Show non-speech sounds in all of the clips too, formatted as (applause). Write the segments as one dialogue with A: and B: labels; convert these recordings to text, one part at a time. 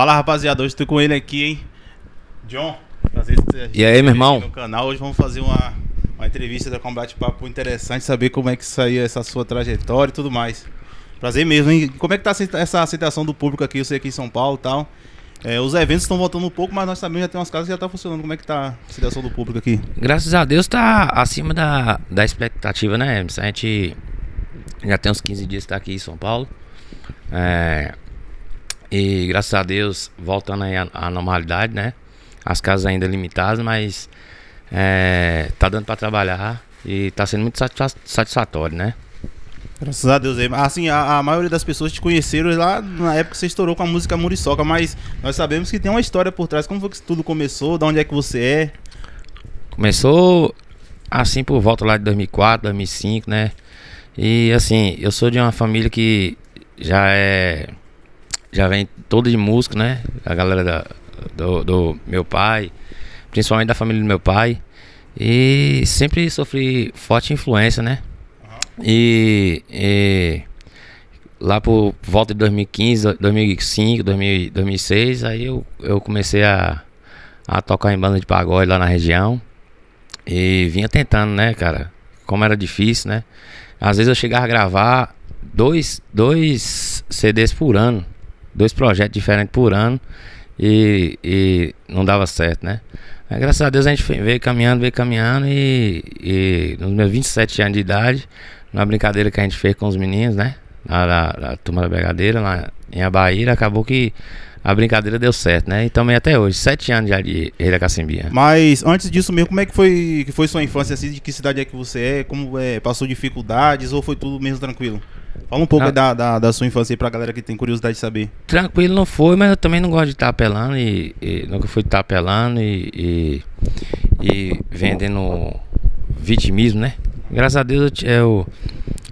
A: Fala rapaziada, hoje tô com ele aqui, hein? John, prazer ter E aí, meu irmão? No canal, hoje vamos fazer uma, uma entrevista da Combate Papo interessante, saber como é que saiu essa sua trajetória e tudo mais. Prazer mesmo, hein? Como é que tá essa aceitação do público aqui, eu sei aqui em São Paulo e tal? É, os eventos estão voltando um pouco, mas nós também já temos umas casas que já estão tá funcionando. Como é que tá a aceitação do público aqui?
B: Graças a Deus tá acima da, da expectativa, né, Emerson? A gente já tem uns 15 dias que tá aqui em São Paulo. É, e graças a Deus, voltando aí à normalidade, né? As casas ainda limitadas, mas é, tá dando para trabalhar e tá sendo muito satisfatório, né?
A: Graças a Deus. É, assim, a, a, maioria das pessoas te conheceram lá na época que você estourou com a música Muriçoca, mas nós sabemos que tem uma história por trás. Como foi que tudo começou? De onde é que você é?
B: Começou assim por volta lá de 2004, 2005, né? E assim, eu sou de uma família que já é já vem todo de músico, né? A galera da, do, do, meu pai, principalmente da família do meu pai. E sempre sofri forte influência, né? E, e lá por volta de 2015, 2005, 2006, aí eu, eu comecei a, a tocar em banda de pagode lá na região. E vinha tentando, né, cara? Como era difícil, né? Às vezes eu chegava a gravar dois, dois CDs por ano dois projetos diferentes por ano e, e não dava certo, né? Mas, graças a Deus a gente veio caminhando, veio caminhando e, e nos meus 27 anos de idade, na brincadeira que a gente fez com os meninos, né? Na, na, na turma da brigadeira, lá em Abaíra, acabou que a brincadeira deu certo, né? E também até hoje, sete anos já de Rei da Cacimbinha.
A: Mas antes disso mesmo, como é que foi que foi sua infância assim? De que cidade é que você é? Como é, passou dificuldades ou foi tudo mesmo tranquilo? Fala um pouco da, da, da, sua infância aí pra galera que tem curiosidade de saber.
B: Tranquilo, não foi, mas eu também não gosto de estar apelando e, e nunca fui estar apelando e, e, e, vendendo vitimismo, né? Graças a Deus eu, eu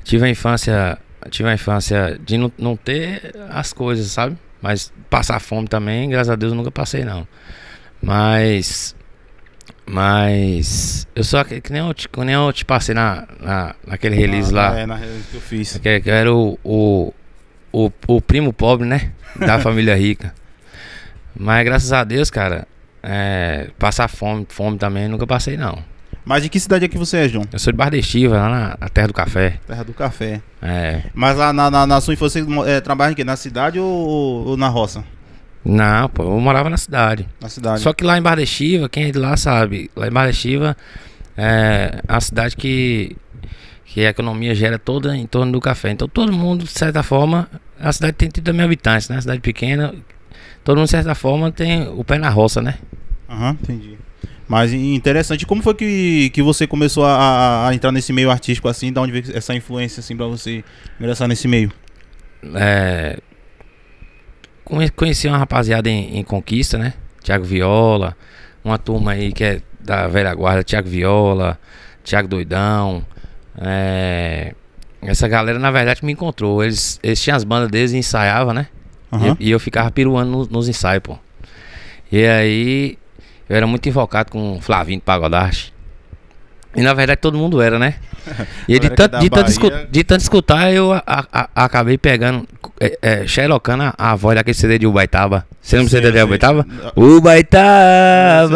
B: tive a infância, tive a infância de não, não ter as coisas, sabe? Mas passar fome também, graças a Deus eu nunca passei não. Mas mas eu só que, que nem eu te, que nem eu te passei na, na, naquele ah, release lá. É, na
A: que eu fiz.
B: Que, que era o, o, o, o primo pobre, né? Da (laughs) família rica. Mas graças a Deus, cara, é, passar fome, fome também nunca passei, não.
A: Mas de que cidade é que você é, João? Eu sou de Bardestiva, lá na, na Terra do Café. Terra do Café. É. Mas lá na, na, na sua infância, você é, trabalha em quê? Na cidade ou, ou na roça?
B: Não, pô, eu morava na cidade. Na cidade. Só que lá em Bardechiva, quem é de lá sabe, lá em Bardechiva é a cidade que, que a economia gera toda em torno do café. Então todo mundo, de certa forma, a cidade tem 30 mil habitantes, né? Cidade pequena, todo mundo, de certa forma, tem o pé na roça, né? Aham, uhum, entendi.
A: Mas interessante, como foi que, que você começou a, a entrar nesse meio artístico assim? Da onde veio essa influência assim para você ingressar nesse meio?
B: É, conheci uma rapaziada em, em Conquista, né? Tiago Viola, uma turma aí que é da velha guarda, Tiago Viola, Tiago Doidão. É... Essa galera, na verdade, me encontrou. Eles, eles tinham as bandas deles e ensaiavam, né? Uhum. E, e, eu ficava piruando nos ensaios, pô. E aí, eu era muito invocado com Flavinho Pagodarte. E na verdade todo mundo era, né? (laughs) E de é tanto, de, tanto escutar, de tanto escutar, eu a, a, a, acabei pegando, é, é, xerocando a, voz daquele CD de Ubaitaba. Você lembra do CD de Ubaitaba? Ubaitaba!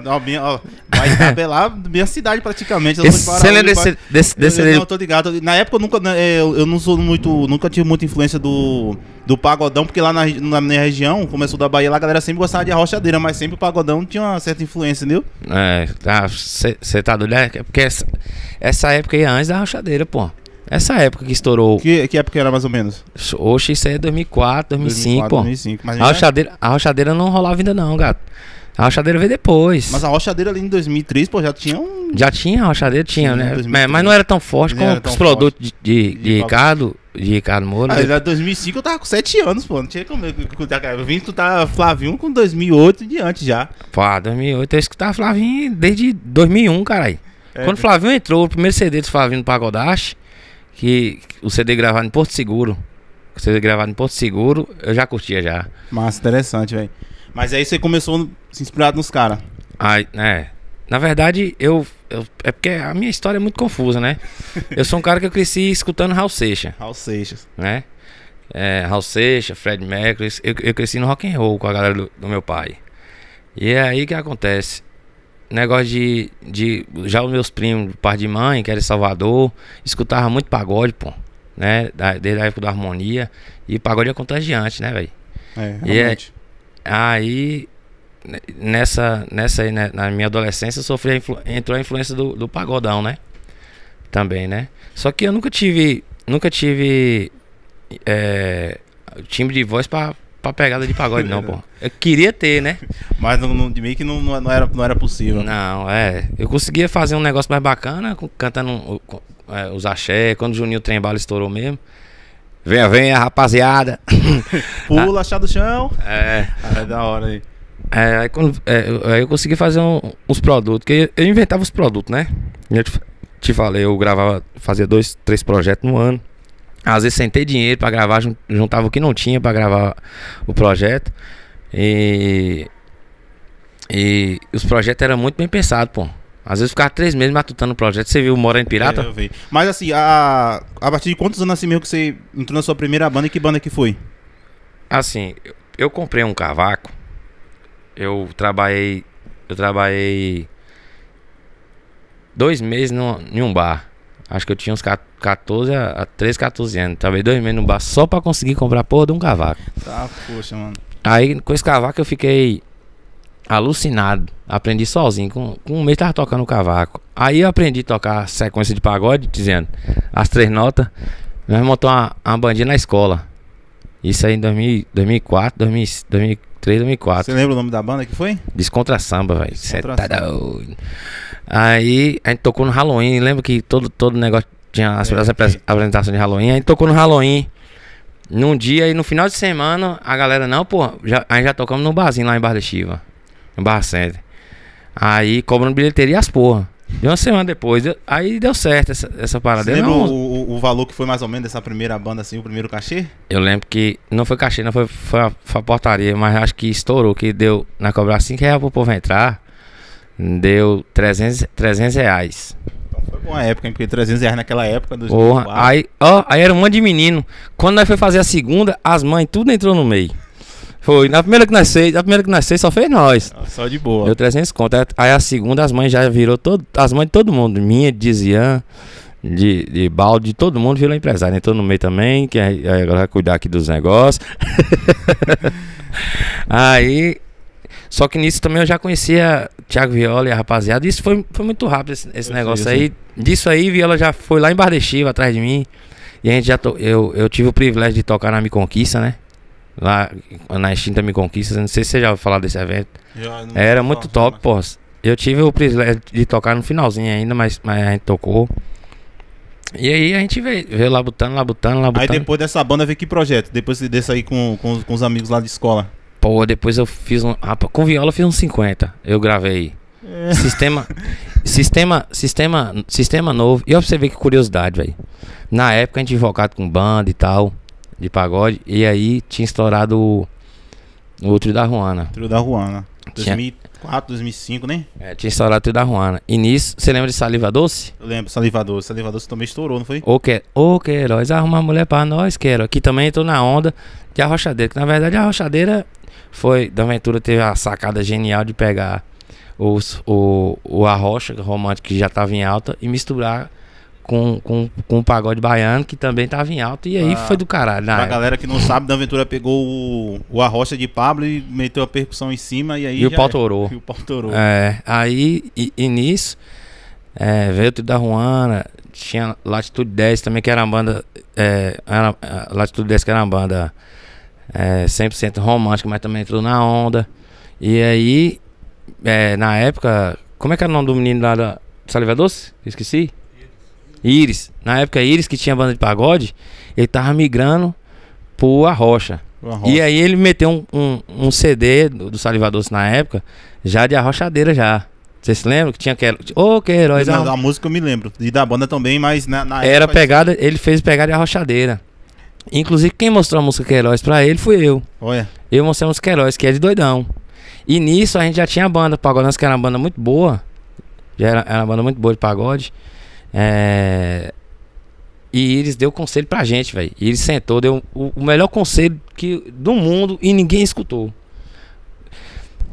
A: Ubaitaba é lá, (laughs) minha cidade praticamente. Você lembra desse, desse, desse eu, CD? Não, tô ligado. Na época eu nunca, né, é, eu, eu não sou muito, nunca tive muita influência do do pagodão, porque lá na, na, minha região, começou da Bahia, lá a galera sempre gostava de rochadeira, mas sempre o pagodão tinha uma certa influência, entendeu?
B: É, você tá, cê, tá doido, é, porque essa, essa época aí antes da rachadeira, pô. Essa época que estourou. Que, que época era mais ou menos? Oxe, isso aí é 2004, 2005, 2004, pô. 2005. Mas a, rochadeira, a rochadeira não rolava ainda, não, gato. A rochadeira veio depois. Mas
A: a rochadeira ali em 2003, pô, já tinha um.
B: Já tinha, a rochadeira tinha, né? 2003. Mas não era tão forte como os produtos
A: de, de, de, de Ricardo. De Ricardo Moura. Ah, 2005 eu tava com 7 anos, pô. Não tinha como eu escutar, cara. Eu vim escutar Flavinho com 2008 e diante já. Pô, 2008 eu escutava Flavinho desde 2001,
B: caralho. É. Quando o Flavinho entrou, o primeiro CD do Flavinho do Pagodache, que o CD gravado em Porto Seguro, o CD gravado em Porto Seguro, eu já curtia já.
A: Massa, interessante, velho.
B: Mas aí você começou se inspirado nos caras. Ai, né? Na verdade, eu, eu, É porque a minha história é muito confusa, né? (laughs) Eu sou um cara que eu cresci escutando Raul Seixas. Raul Seixas. Né? É, Raul Seixas, Fred Mercury. Eu, eu cresci no rock and roll com a galera do, do meu pai. E é aí que acontece negócio de, de. Já os meus primos, pai de mãe, que era em Salvador, escutava muito pagode, pô. Né? Da, desde a época da harmonia. E pagode é contagiante, né, velho? É, é realmente. E, aí, né, nessa, nessa aí, né, na minha adolescência, sofri a entrou a influência do, do pagodão, né? Também, né? Só que eu nunca tive. Nunca tive. É, timbre de voz pra, pra pegada de pagode, não, pô. Eu queria ter, né? (laughs) Mas de mim que não, não, era, não era possível. Não, é. Eu conseguia fazer um negócio mais bacana, cantando com, é, os axé, quando o Juninho trembalo estourou mesmo. Venha, venha, rapaziada. (laughs) Pula,
A: achar do chão.
B: É. é da hora aí. É, aí, quando, é, aí eu consegui fazer um, uns produtos, que eu inventava os produtos, né? Eu te, te falei, eu gravava, fazia dois, três projetos no ano. Às vezes sem ter dinheiro para gravar, juntava o que não tinha para gravar o projeto. E, e os projetos eram muito bem pensados, pô. Às vezes ficava três meses matutando o projeto. Você viu Morando Pirata? É, eu vi.
A: Mas assim, a, a partir de quantos anos assim mesmo que você entrou na sua primeira banda? e Que banda que foi? Assim, eu, eu comprei um
B: cavaco. Eu trabalhei. Eu trabalhei dois meses no, em um bar. Acho que eu tinha uns 14 a 13, 14 anos. Talvez dois meses no bar só pra conseguir comprar a porra de um cavaco.
A: Tá, poxa, mano.
B: Aí com esse cavaco eu fiquei alucinado. Aprendi sozinho. Com, com um mês tava tocando o cavaco. Aí eu aprendi a tocar sequência de pagode, dizendo as três notas. Nós montamos uma, uma bandinha na escola. Isso aí em 2000, 2004, 2000, 2003, 2004. Você
A: lembra o nome da banda que foi?
B: Descontra Samba, velho. Você tá doido. Aí a gente tocou no Halloween. Lembra que todo, todo negócio tinha as, é, as apresentações de Halloween? A gente tocou no Halloween num dia e no final de semana a galera, não, pô, já, a gente já tocamos no barzinho lá em Barra de Chiva, no Barra Center. Aí cobrando bilheteria as porra.
A: E uma semana depois, aí deu certo essa, essa parada. Você lembra não... o, o, valor que foi mais ou menos dessa primeira banda, assim, o primeiro cachê?
B: Eu lembro que não foi cachê, não foi, foi, a, foi a portaria, mas acho que estourou, que deu na cobrar 5 reais pro povo entrar. Deu 300, 300 reais.
A: Então foi boa época, hein? Porque 300 reais naquela época. Porra, aí,
B: ó, aí era um monte de menino. Quando nós foi fazer a segunda, as mães tudo entrou no meio. Foi, na primeira que nós fez, na primeira que nasceu só fez nós. Só de boa. Deu 300 conto. Aí a segunda, as mães já virou todo, as mães de todo mundo. Minha, de Zian, de, de balde, todo mundo virou empresário. Entrou no meio também, que é, é, agora vai cuidar aqui dos negócios. (laughs) aí só que nisso também eu já conhecia Thiago Viola e a rapaziada. Isso foi, foi muito rápido esse, esse negócio sei, aí. Disso aí, Viola já foi lá em Bardechiva atrás de mim. E a gente já to... eu, eu tive o privilégio de tocar na Me Conquista, né? Lá na Extinta Me Conquista. Não sei se você já ouviu falar desse evento. Era muito top, pô. Eu tive o privilégio de tocar no finalzinho ainda, mas, mas a gente tocou. E aí a gente veio, veio botando, lá botando. Aí depois
A: dessa banda veio que projeto? Depois desse aí com, com, com os amigos lá de escola? Pô,
B: depois eu fiz um. Rapaz, com viola eu fiz uns 50. Eu gravei. É. Sistema. sistema. Sistema. Sistema novo. E observei que curiosidade, velho. Na época a gente invocado com banda e tal. De pagode. E aí tinha estourado o. O Trio da Ruana. Trio
A: da Ruana. 2004, 2005, né? É, tinha
B: estourado o Trio da Ruana. E nisso, você lembra de Saliva Doce?
A: Eu lembro, Saliva Doce. Saliva Doce também estourou, não foi?
B: Ô, que, que heróis, arruma mulher pra nós, Queiroz. Que também entrou na onda de Arrochadeira. Que na verdade a Arrochadeira foi. da Ventura teve a sacada genial de pegar os, o, o Arrocha romântico que já estava em alta e misturar com, com, com o pagode baiano que também estava em alta. E aí ah, foi do caralho. Pra época. galera que
A: não sabe, da Ventura pegou o, o Arrocha de Pablo e meteu a percussão em cima e aí. E o pau é. torou. E o pau torou.
B: É, aí e, e nisso. É, veio tudo da Ruana, tinha Latitude 10 também, que era uma banda. É, era, é, Latitude 10 que era uma banda é, 100% romântico, mas também entrou na onda. E aí, é, na época, como é que era o nome do menino lá da Saliva Doce? Esqueci. Iris. Na época, Iris, que tinha banda de pagode, ele tava migrando pro Arrocha. Arrocha. E aí ele meteu um, um, um CD do, do Saliva Doce na época, já de arrochadeira já. Você se lembra que tinha aquela. Ô, oh, que herói! Da
A: música eu me lembro. E da banda também, mas na, na Era época...
B: pegada, ele fez pegada de arrochadeira. Inclusive, quem mostrou a música Heróis pra ele foi eu. Olha. Eu mostrei a música Heróis, que é de doidão. E nisso a gente já tinha a banda Pagode Nossa, que era uma banda muito boa. Já era, era uma banda muito boa de pagode. É... E eles deu conselho pra gente, velho. ele sentou, deu o, o, melhor conselho que, do mundo e ninguém escutou.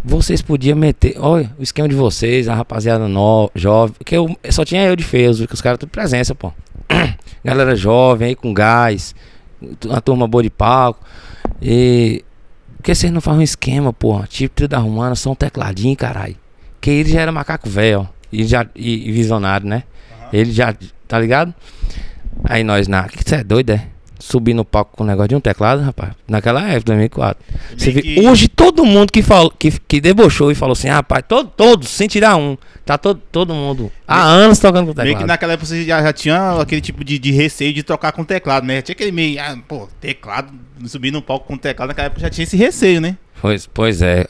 B: Vocês podiam meter. Olha o esquema de vocês, a rapaziada nova, jovem. Que eu só tinha eu de fez, que os caras tudo presença, pô. (clears throat) Galera jovem aí com gás uma turma boa de palco. E. Por que vocês não fazem um esquema, porra? Tipo trilha arrumando, só um tecladinho, caralho. Que ele já era macaco velho, ó. E, já, e, e visionário, né? Uhum. Ele já. Tá ligado? Aí nós, na. Que você é doido, é? subir no palco com o negócio de um teclado, rapaz. Naquela época, 2004. Você que... vê, Hoje todo mundo que, falou, que, que debochou e falou assim, ah, rapaz, todo, todos, sem tirar um. Tá todo, todo mundo
A: há anos tocando com teclado. Meio que naquela época você já, já tinha aquele tipo de, de receio de tocar com teclado, né? Tinha aquele meio, ah, pô, teclado, subir no palco com teclado, naquela época já tinha esse receio, né?
B: Pois, pois é.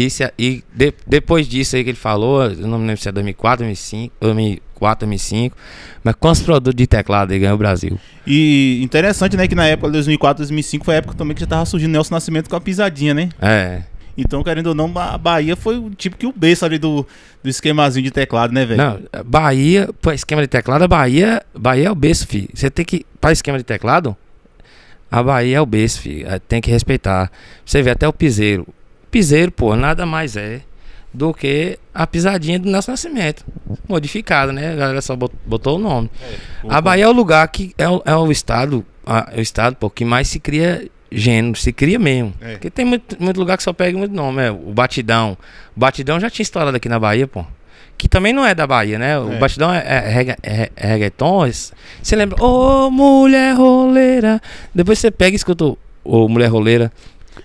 B: isso, e de, depois disso aí que ele falou, eu não me lembro se é 2004,
A: 2005, 2004, 2005, mas quantos produtos de teclado ele ganhou o Brasil? E interessante, né, que na época de 2004, 2005 foi a época também que já tava surgindo Nelson Nascimento com a pisadinha, né? É. Então, querendo ou não, a Bahia foi o tipo que o berço ali do, do esquemazinho de teclado, né, velho? Não,
B: Bahia, pô, esquema de teclado, a Bahia, Bahia é o berço, filho. Você tem que, para esquema de teclado, a Bahia é o berço, filho. É, tem que respeitar. Você vê até o piseiro. Piseiro, pô, nada mais é do que a pisadinha do nosso nascimento. Modificada, né? A galera só botou o nome. É, a Bahia é o lugar que é o, é o estado, é o estado, pô, que mais se cria gênero, se cria mesmo. É. Porque tem muito, muito lugar que só pega muito nome. É, o Batidão. O Batidão já tinha estourado aqui na Bahia, pô que também não é da Bahia, né? O é. bastidão é, é, é, é reggaeton. Você lembra? Ô, oh, mulher roleira. Depois você pega e escuta o oh, Mulher Roleira.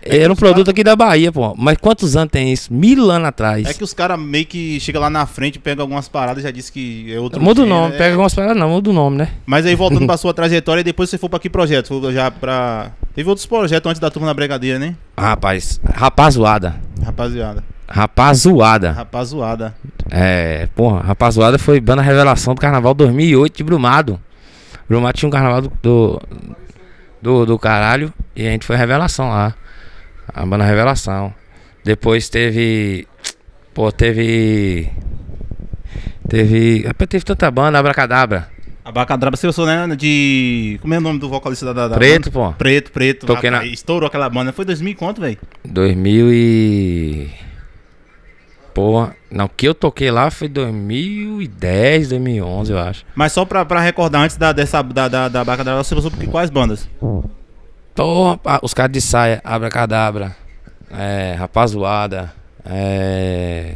B: É Era um produto cara... aqui da Bahia, pô. Mas quantos anos tem isso? Mil anos atrás. É que
A: os caras meio que chegam lá na frente, pegam algumas paradas, já disse que é outro. Muda o nome, é... pega algumas paradas, não, muda o nome, né? Mas aí voltando (laughs) pra sua trajetória, depois você foi pra que projeto? Já pra. Teve outros projetos antes da turma na brigadeira, né?
B: Ah, rapaz, rapaziada. Rapaziada. Rapaz
A: zoada.
B: É, porra, zoada foi banda revelação do carnaval 2008 de Brumado. Brumado tinha um carnaval do, do, do, do caralho e a gente foi revelação lá. A banda revelação. Depois teve. Pô, teve. Teve.
A: Rapaz, teve tanta banda, Abracadabra. Abracadabra, você sou, né? De. Como é o nome do vocalista da. da preto, banda? pô. Preto, preto. na... Estourou aquela banda. Foi 2000 e quanto, velho?
B: 2000 e. Porra, não, que eu toquei lá foi 2010, 2011, eu acho.
A: Mas só pra, pra recordar, antes da, dessa, da, da, da Abracadabra, você passou por quais bandas?
B: Porra, os caras de saia, Abracadabra,
A: é, Rapazoada, é,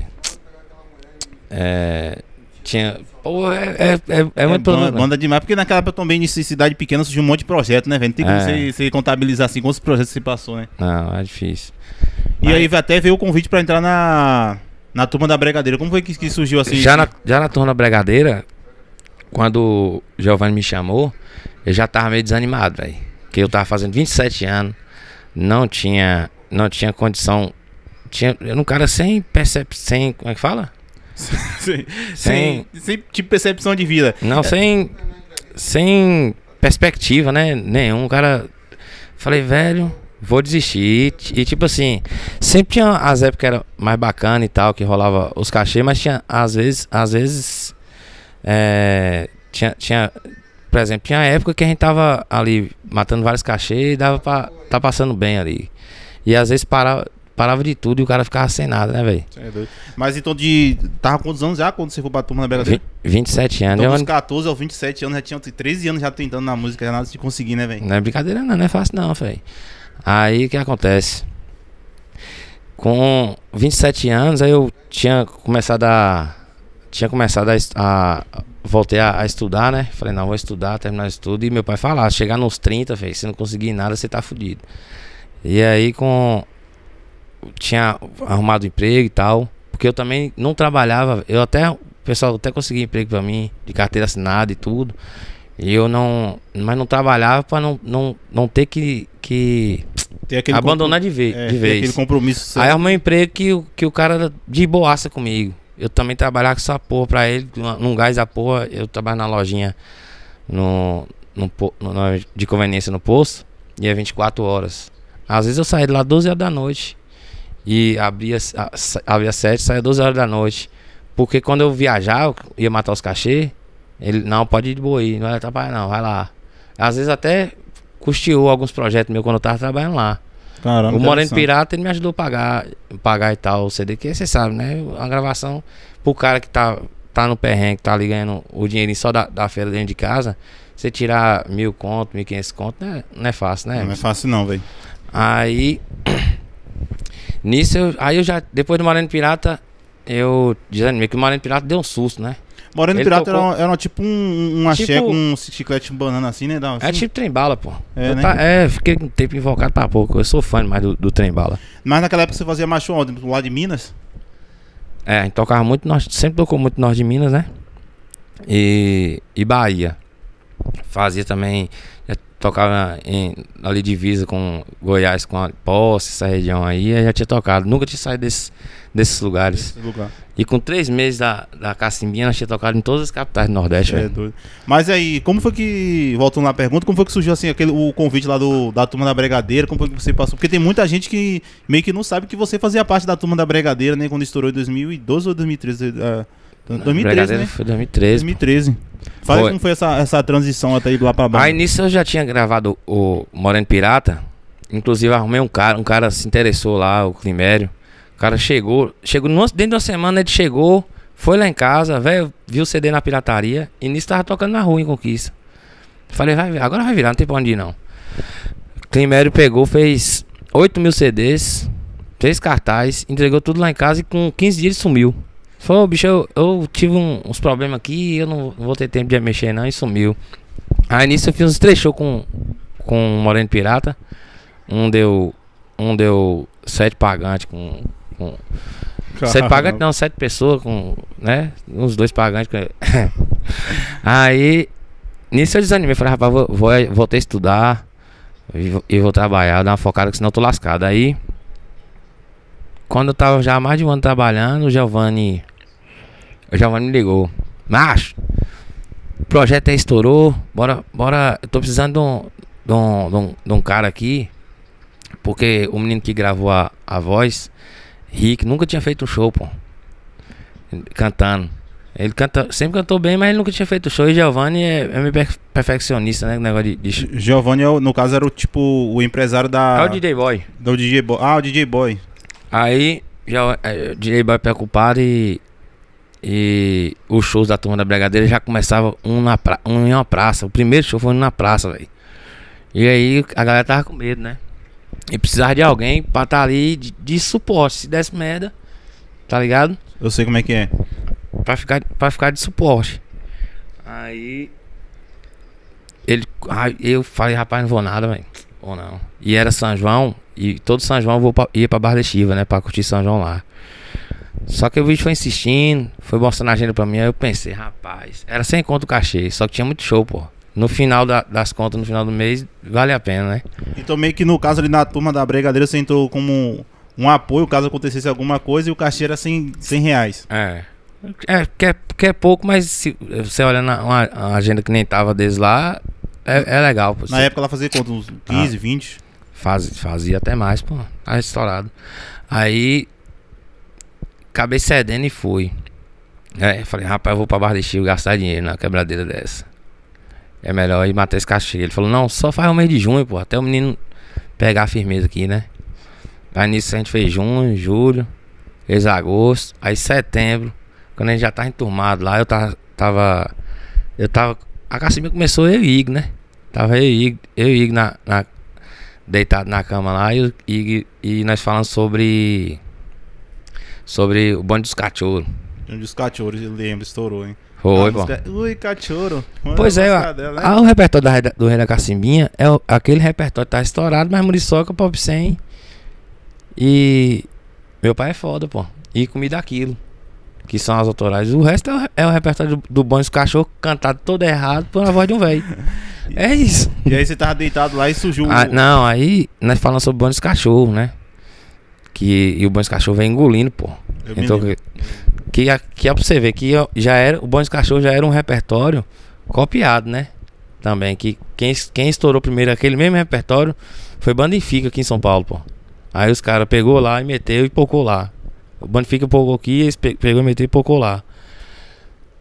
A: é, tinha...
B: Porra, é, é, é, é muito banda, banda
A: demais, porque naquela época também, em cidade pequena, surgiu um monte de projeto, né, velho? Não tem como você, você contabilizar assim quantos projetos você passou, né?
B: Não, é difícil. E Mas... aí
A: até veio o convite pra entrar na... Na turma da Bregadeira, como foi que, que surgiu assim? Já na,
B: já na turma da Bregadeira, quando o Giovanni me chamou, eu já tava meio desanimado, velho. Porque eu tava fazendo 27 anos, não tinha, não tinha condição. Tinha, eu era um cara sem percepção, sem. Como é que fala?
A: sem, sem, sem tipo percepção de vida. Não, é. sem.
B: Sem perspectiva, né? Nenhum. O cara. Falei, velho, vou desistir. E, e, tipo assim, sempre tinha as épocas que era mais bacana e tal, que rolava os cachê, mas tinha, às vezes, às vezes, é, tinha, tinha, por exemplo, tinha época que a gente tava ali matando vários cachê e dava pra tá passando bem ali. E às vezes parava, parava de tudo e o cara ficava sem nada, né, velho?
A: É mas então de. Tava quantos anos já quando você foi pra turma na Bela 27 anos. Então, dos 14 aos 27 anos, já tinha 13 anos já tentando na música, já nada de conseguir, né, velho? Não é
B: brincadeira não, não é fácil não, velho. Aí o que acontece? Com 27 anos, aí eu tinha começado a. Tinha começado a. a voltei a, a, estudar, né? Falei, não, vou estudar, terminar o estudo. E meu pai falava, ah, chegar nos 30, velho, se não conseguir nada, você tá fudido. E aí com. Tinha arrumado emprego e tal. Porque eu também não trabalhava. Eu até. O pessoal até conseguia emprego pra mim, de carteira assinada e tudo. E eu não. Mas não trabalhava para não, não, não ter que. que abandonar de vez. É, de vez. Aquele compromisso. Aí arrumou um emprego que, que o cara de boaça comigo. Eu também trabalhava com essa porra pra ele, num gás da porra. Eu trabalho na lojinha no, no, no, de conveniência no posto e é 24 horas. Às vezes eu saía de lá 12 horas da noite e abria, abria 7, saía 12 horas da noite. Porque quando eu viajava, ia matar os cachê, ele, não, pode ir de boa aí, não vai atrapalhar não, vai lá. Às vezes até custeou alguns projetos meus quando eu tava trabalhando lá.
A: Caramba, o Moreno Pirata,
B: ele me ajudou a pagar, pagar e tal o CD, que você sabe, né? A gravação pro cara que tá, tá no perrengue, tá ali ganhando o dinheirinho só da, da feira dentro de casa, você tirar mil conto, mil quinhentos conto, né? não é fácil, né? Não é fácil não, velho. Aí, (coughs) nisso, eu, aí eu já, depois do Moreno Pirata, eu desanimei, que o Moreno Pirata deu um susto,
A: né? Moreno ele Pirata tocou... era, era tipo um, um axé tipo... com um chiclete um banana assim, né? É assim. É tipo trem bala, pô. É, né? tá, é,
B: fiquei um tempo invocado pra pouco. Eu sou fã mais do, do trem bala.
A: Mas naquela época você fazia macho onde? Lá de Minas?
B: É, a gente tocava muito, nós, sempre tocou muito norte de Minas, né? E, e Bahia. Fazia também, tocava em, ali divisa com Goiás, com a Posse, essa região aí, já tinha tocado. Nunca tinha saído desse, desses lugares. Lugar. E com três meses da, da Cacimbinha, nós tinha tocado em todas as capitais do Nordeste. É,
A: Mas aí, como foi que, voltando na pergunta, como foi que surgiu assim aquele, o convite lá do, da turma da Brigadeira? Como foi que você passou? Porque tem muita gente que meio que não sabe que você fazia parte da turma da Brigadeira, né? Quando estourou em 2012 ou 2013? Uh, 2013, né? Foi 2013. 2013. Fala foi. como foi essa, essa transição até ir lá pra baixo. Aí nisso eu já
B: tinha gravado o Moreno Pirata. Inclusive arrumei um cara, um cara se interessou lá, o Climério. O cara chegou, chegou dentro de uma semana ele chegou, foi lá em casa, velho, viu o CD na pirataria e nisso tava tocando na rua em Conquista. Falei, vai, agora vai virar, não tem pra onde ir não. Climério pegou, fez 8 mil CDs, fez cartaz, entregou tudo lá em casa e com 15 dias ele sumiu. Falou, bicho, eu, eu tive um, uns problemas aqui, eu não vou ter tempo de mexer não, e sumiu. Aí nisso eu fiz uns três shows com, com um Moreno Pirata. Um deu. Um deu sete pagantes tipo, com com Caramba. sete não, sete pessoas, com, né? Uns dois pagantes. (laughs) aí, nisso eu desanimei. Falei, rapaz, vou, vou, voltei estudar e vou, e vou trabalhar, dar uma focada, que senão eu tô lascado. Aí, quando eu tava já há mais de um ano trabalhando, o Giovanni. O Giovanni me ligou. Macho, o projeto aí estourou. Bora, bora. Eu tô precisando de um, de um, de um, de um cara aqui. Porque o menino que gravou a, a voz Rick nunca tinha feito um show, pô. Cantando. Ele canta, sempre cantou bem, mas ele nunca tinha feito show. E Giovanni é, é meio perfeccionista, né? O negócio de, de...
A: Giovanni, é no caso, era o tipo o empresário da. Ah, o DJ Boy. Do DJ Boy. Ah, o DJ Boy.
B: Aí, já, é, o DJ Boy preocupado e. E os shows da turma da Brigadeira já começavam um, na pra, um em uma praça. O primeiro show foi na praça, velho. E aí a galera tava com medo, né? E precisava de alguém pra estar tá ali de, de, suporte. Se desse merda, tá ligado? Eu sei como é que é. Pra ficar, pra ficar de suporte. Aí. Ele, aí eu falei, rapaz, não vou nada, velho. Ou não. E era São João. E todo São João eu vou pra, ia pra Barra né? Pra curtir São João lá. Só que o vídeo foi insistindo, foi mostrando a agenda pra mim. Aí eu pensei, rapaz, era sem conta o cachê. Só que tinha muito show, pô no final da, das contas, no final do mês, vale a pena, né?
A: Então meio que no caso ali na turma da brigadeira você entrou como um apoio caso acontecesse alguma coisa e o cachê era 100, 100 reais. É. É, que é, que é
B: pouco, mas se você olha na uma, uma agenda que nem tava desde lá, é, é legal. Na época ela fazia quanto?
A: Uns 15,
B: ah, 20? Faz, fazia até mais, pô. Tava tá estourado. Aí, acabei cedendo e fui. É, falei, rapaz, eu vou pra Barra de Chico gastar dinheiro na quebradeira dessa é melhor ir matar esse cachê. Ele falou, não, só faz o mês de junho, pô, até o menino pegar a firmeza aqui, né? Aí nisso a gente fez junho, julho, fez agosto, aí setembro, quando a gente já tava enturmado lá, eu tava. tava eu tava. A Cassimia começou eu e Ig, né? Tava eu e Ig, eu e Ig na, na, deitado na cama lá e, e nós falando sobre. Sobre o bando dos cachorros. O
A: bando dos cachorros, eu lembro, estourou, hein? Oi, música, é- Ui, cachorro. Pois é, dela, né? o
B: repertório da, do Rei da Cacimbinha é o, aquele repertório tá estourado, mas Muriçoca, Pop 100 e meu pai é foda, pô. E comida é aquilo. Que são as autorais. O resto é o, é o repertório do, do dos Cachorro cantado todo errado por uma voz de um velho. (laughs) É isso. E aí você
A: tava deitado lá e surgiu. Ah, não,
B: aí nós falamos sobre dos Cachorro, né? Que, e o dos Cachorro vem engolindo, pô. Eu então, que aqui é pra você ver que já era, o Bons Cachorro já era um repertório copiado, né? Também, que quem, quem estourou primeiro aquele mesmo repertório foi Fica aqui em São Paulo, pô. Aí os caras pegou lá e meteu e pocou lá. O Fica pocou aqui, eles pe pegou e meteu e pocou lá.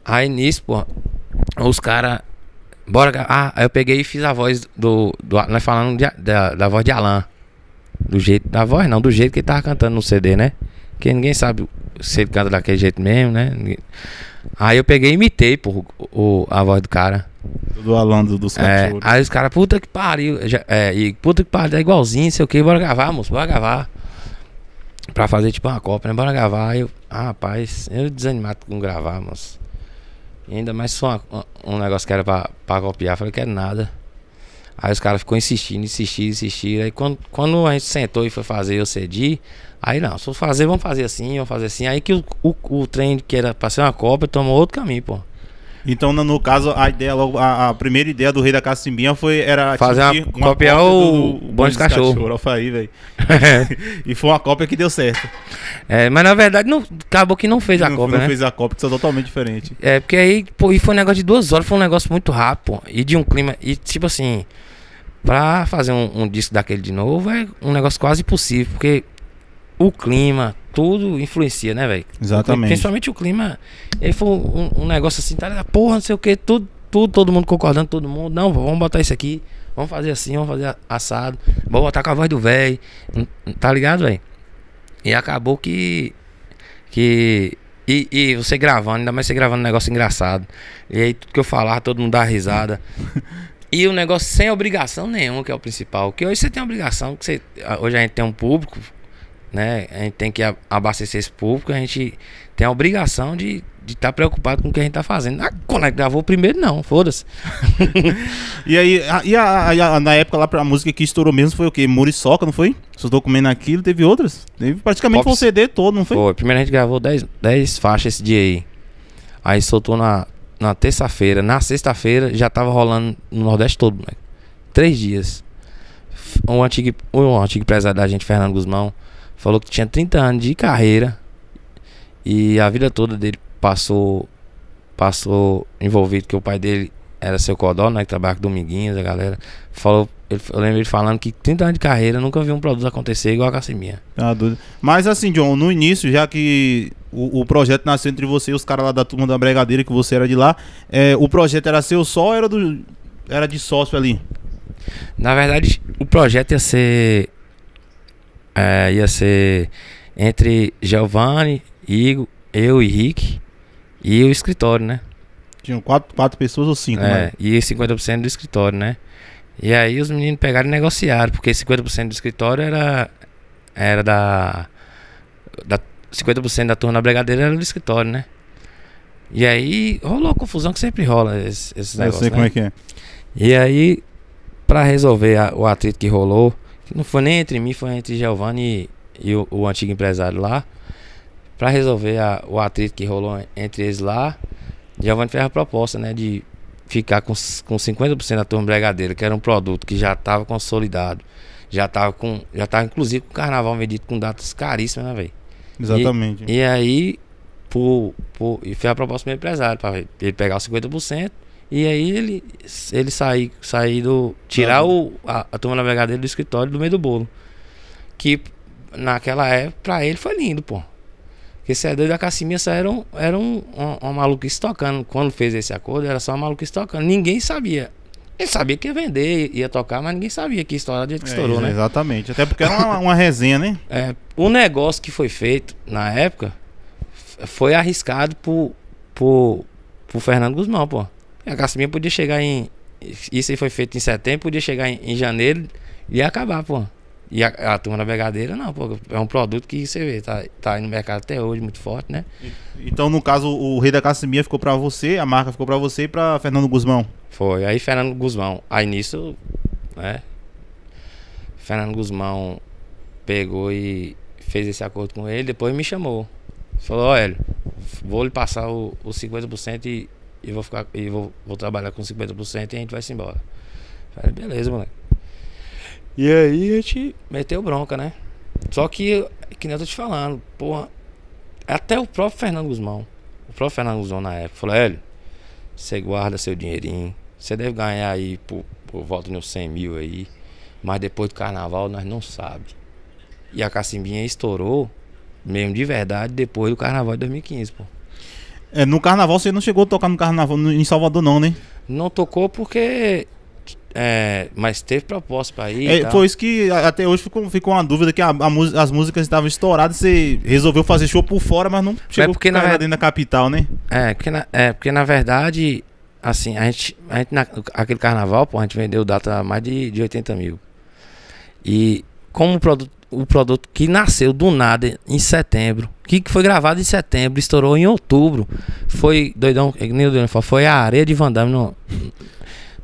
B: Aí nisso, pô, os caras. Bora. Ah, aí eu peguei e fiz a voz do. do nós falando de, da, da voz de Alan. Do jeito. Da voz não, do jeito que ele tava cantando no CD, né? Que ninguém sabe ser canta daquele jeito mesmo, né? Aí eu peguei e imitei por, o, a voz do cara. Do Alan dos é, cachorros. Aí os caras, puta que pariu. É, e puta que pariu, é igualzinho, sei o que, bora gravar, moço, bora gravar. Pra fazer tipo uma copa, né? Bora gravar. Aí eu, ah, rapaz, eu desanimado com gravar, moço. E ainda mais só uma, um negócio que era pra, pra copiar, falei, quero nada. Aí os caras ficou insistindo, insistindo, insistindo. Aí quando, quando a gente sentou e foi fazer, eu cedi. Aí não, se for fazer, vamos fazer assim, vamos fazer assim. Aí que o, o, o trem que era pra ser uma copa tomou outro caminho, pô.
A: Então, no, no caso, a ideia logo, a, a, primeira ideia do rei da cacimbinha foi era fazer uma, uma copiar o bom de cachorro. cachorro aí, velho. (laughs) e foi uma cópia que deu certo. É, mas na verdade não, acabou que não fez a não, cópia, não né? fez a cópia, que foi totalmente diferente.
B: É, porque aí, pô, e foi um negócio de duas horas, foi um negócio muito rápido, e de um clima e tipo assim, pra fazer um, um disco daquele de novo é um negócio quase impossível, porque o clima, tudo influencia, né, velho? Exatamente. Principalmente o clima. Ele foi um, um negócio assim, tá? Porra, não sei o que, tudo, tudo, todo mundo concordando, todo mundo. Não, vamos botar isso aqui, vamos fazer assim, vamos fazer assado, vamos botar com a voz do velho. Tá ligado, velho? E acabou que. Que. E, e, você gravando, ainda mais você gravando um negócio engraçado. E aí tudo que eu falar, todo mundo dá risada. E o negócio sem obrigação nenhuma, que é o principal. Que hoje você tem obrigação, que você, hoje a gente tem um público, né? A gente tem que abastecer esse público, a gente tem a obrigação de estar tá preocupado com o que a gente está
A: fazendo. Ah, quando é que gravou primeiro, não, foda-se. (laughs) e aí, a, e a, a, a, na época lá, a música que estourou mesmo foi o quê? Muriçoca, não foi? Vocês estão comendo aquilo, teve outras? Teve praticamente Pop... um CD todo, não foi? Foi,
B: primeiro a gente gravou 10 faixas esse dia aí. Aí soltou na, na terça-feira. Na sexta-feira já tava rolando no Nordeste todo, Três dias. Um antigo, um antigo empresário da gente, Fernando Guzmão, Falou que tinha 30 anos de carreira e a vida toda dele passou passou envolvido que o pai dele era seu codó, né, que trabalha com Dominguinhos, a galera falou, eu lembro ele falando que 30 anos de carreira nunca vi um produto acontecer igual a Cassiminha.
A: Ah, tá Mas assim, John, no início, já que o, o projeto nasceu entre você e os caras lá da turma da Bregadeira, que você era de lá, é, o projeto era seu só ou era, do, era de sócio ali? Na verdade, o projeto ia ser é, ia ser
B: entre Giovanni, Igor, eu e Rick e o escritório, né?
A: Tinham quatro, quatro pessoas ou cinco, é, né?
B: E 50% do escritório, né? E aí os meninos pegaram e negociaram, porque 50% do escritório era, era da, da. 50% da turma da brigadeira era do escritório, né? E aí rolou a confusão que sempre rola esses esse, negócios. Eu sei né? como é que é. E aí, pra resolver a, o atrito que rolou, não foi nem entre mim, foi entre Giovanni e, e o, o, antigo empresário lá. Pra resolver a, o atrito que rolou entre eles lá, Giovanni fez a proposta, né? De ficar com, com 50% da turma brigadeiro que era um produto que já estava consolidado. Já estava com. Já tava, inclusive, com o carnaval vendido com datas caríssimas, né, velho? Exatamente. E, e aí, por, por, e foi a proposta do meu empresário, para ele pegar os 50% e aí ele, ele sair, sair do. Tirar uhum. o, a, a turma da do escritório do meio do bolo. Que naquela época, pra ele foi lindo, pô. Porque se é doido, a Cassimia só era, um, era um, um, uma maluquice tocando. Quando fez esse acordo, era só uma maluquice tocando. Ninguém sabia. Ele sabia que ia vender, ia tocar, mas ninguém sabia que ia estourar do jeito que é, estourou, né?
A: Exatamente. Até porque era uma, uma resenha, né?
B: É, o negócio que foi feito na época foi arriscado por, por, por Fernando Guzmão, pô. A gasolina podia chegar em. Isso aí foi feito em setembro, podia chegar em, em janeiro e acabar, pô. E a, a turma da brigadeira, não, pô. É um produto que você
A: vê, tá, tá aí no mercado até hoje, muito forte, né? Então, no caso, o rei da Cassimia ficou pra você, a marca ficou pra você e pra Fernando Guzmão. Foi, aí Fernando Guzmão. Aí nisso,
B: né? Fernando Guzmão pegou e fez esse acordo com ele, depois me chamou. Falou, olha, vou lhe passar os 50% e e vou ficar e vou, vou trabalhar com 50% e a gente vai se embora. Falei, beleza, moleque. E aí a gente meteu bronca, né? Só que, que nem eu tô te falando, porra, até o próprio Fernando Guzmão, o próprio Fernando Guzmão na época, falou, Hélio, você guarda seu dinheirinho, você deve ganhar aí por, por volta de uns 100 mil aí, mas depois do carnaval nós não sabe. E a cacimbinha estourou, mesmo de verdade, depois do carnaval de 2015, pô. É, no carnaval você não chegou a tocar
A: no carnaval em Salvador, não, né? Não tocou porque.
B: É, mas teve
A: proposta pra ir. É, foi isso que até hoje ficou, ficou uma dúvida: que a, a, as músicas estavam estouradas, você resolveu fazer show por fora, mas não é chegou é porque na, dentro da capital, né? É, porque na, é, porque
B: na verdade, assim, a gente. A gente na, aquele carnaval, pô, a gente vendeu data mais de, de 80 mil. E como o produto, o produto que nasceu do nada em setembro, que foi gravado em setembro, estourou em outubro. Foi, doidão, é nem o doidão foi a areia de Van Damme no,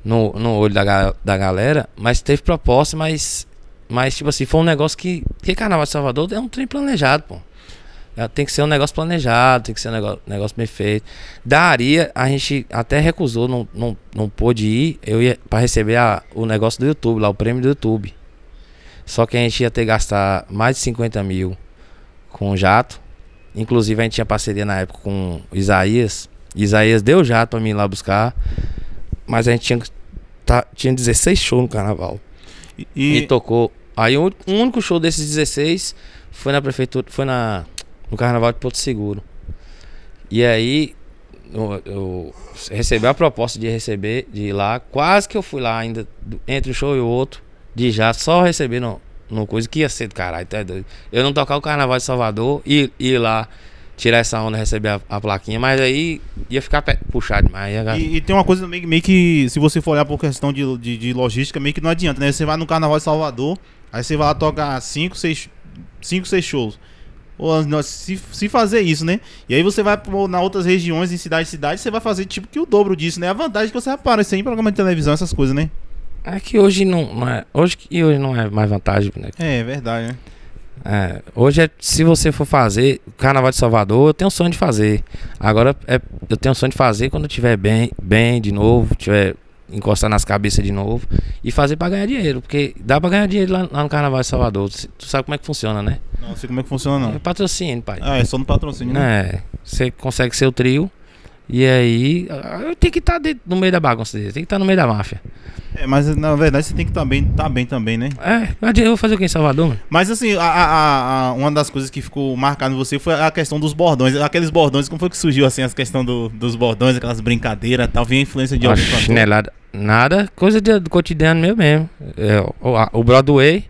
B: no, no olho da, da galera, mas teve proposta, mas, mas tipo assim, foi um negócio que, que Carnaval de Salvador é um trem planejado, pô. É, tem que ser um negócio planejado, tem que ser um negócio, negócio bem feito. Da areia, a gente até recusou, não, não, não pôde ir. Eu ia para receber a, o negócio do YouTube, lá, o prêmio do YouTube. Só que a gente ia ter que gastar mais de 50 mil com o jato Inclusive a gente tinha parceria na época com Isaías. Isaías deu jato para mim ir lá buscar. Mas a gente tinha, tá, tinha 16 shows no carnaval. E, e... e tocou. Aí o único show desses 16 foi na prefeitura, foi na, no carnaval de Porto Seguro. E aí eu, eu recebi a proposta de receber de ir lá. Quase que eu fui lá ainda, entre um show e o outro, de já só não. Numa coisa que ia ser do caralho, tá doido. Eu não tocar o carnaval de Salvador e ir lá tirar essa onda, receber a, a, plaquinha, mas aí ia ficar puxado demais. Ia... E, e,
A: tem uma coisa também que meio que, se você for olhar por questão de, de, de, logística, meio que não adianta, né? Você vai no Carnaval de Salvador, aí você vai lá tocar 5, 6 shows. Ou, não, se, se fazer isso, né? E aí você vai na outras regiões, em cidade cidade, você vai fazer tipo que o dobro disso, né? A vantagem é que você aparece em programa de televisão, essas coisas, né? É que hoje não,
B: não é. Hoje que hoje não é mais vantagem, né?
A: É, é verdade, né?
B: É, hoje, é, se você for fazer o Carnaval de Salvador, eu tenho sonho de fazer. Agora, é, eu tenho sonho de fazer quando eu tiver bem, bem de novo, tiver encostar nas cabeças de novo e fazer para ganhar dinheiro, porque dá para ganhar dinheiro lá, lá, no Carnaval de Salvador. Tu sabe como é que funciona, né?
A: Não, sei como é que funciona, não. É patrocínio, pai. Ah, é só no patrocínio, né? É,
B: você consegue ser o trio e aí,
A: ah, eu tenho que estar tá no meio da bagunça dele, tem que estar tá no meio da máfia. É, mas na verdade você tem que estar tá bem, tá bem também, né? É, eu vou fazer o que em Salvador? Mano? Mas assim, a, a, a, uma das coisas que ficou marcada em você foi a questão dos bordões. Aqueles bordões, como foi que surgiu assim, a questão do, dos bordões, aquelas brincadeiras tal? Vinha a influência de alguém? Chinelada.
B: Nada, coisa de, do cotidiano meu mesmo. É, o, a, o Broadway.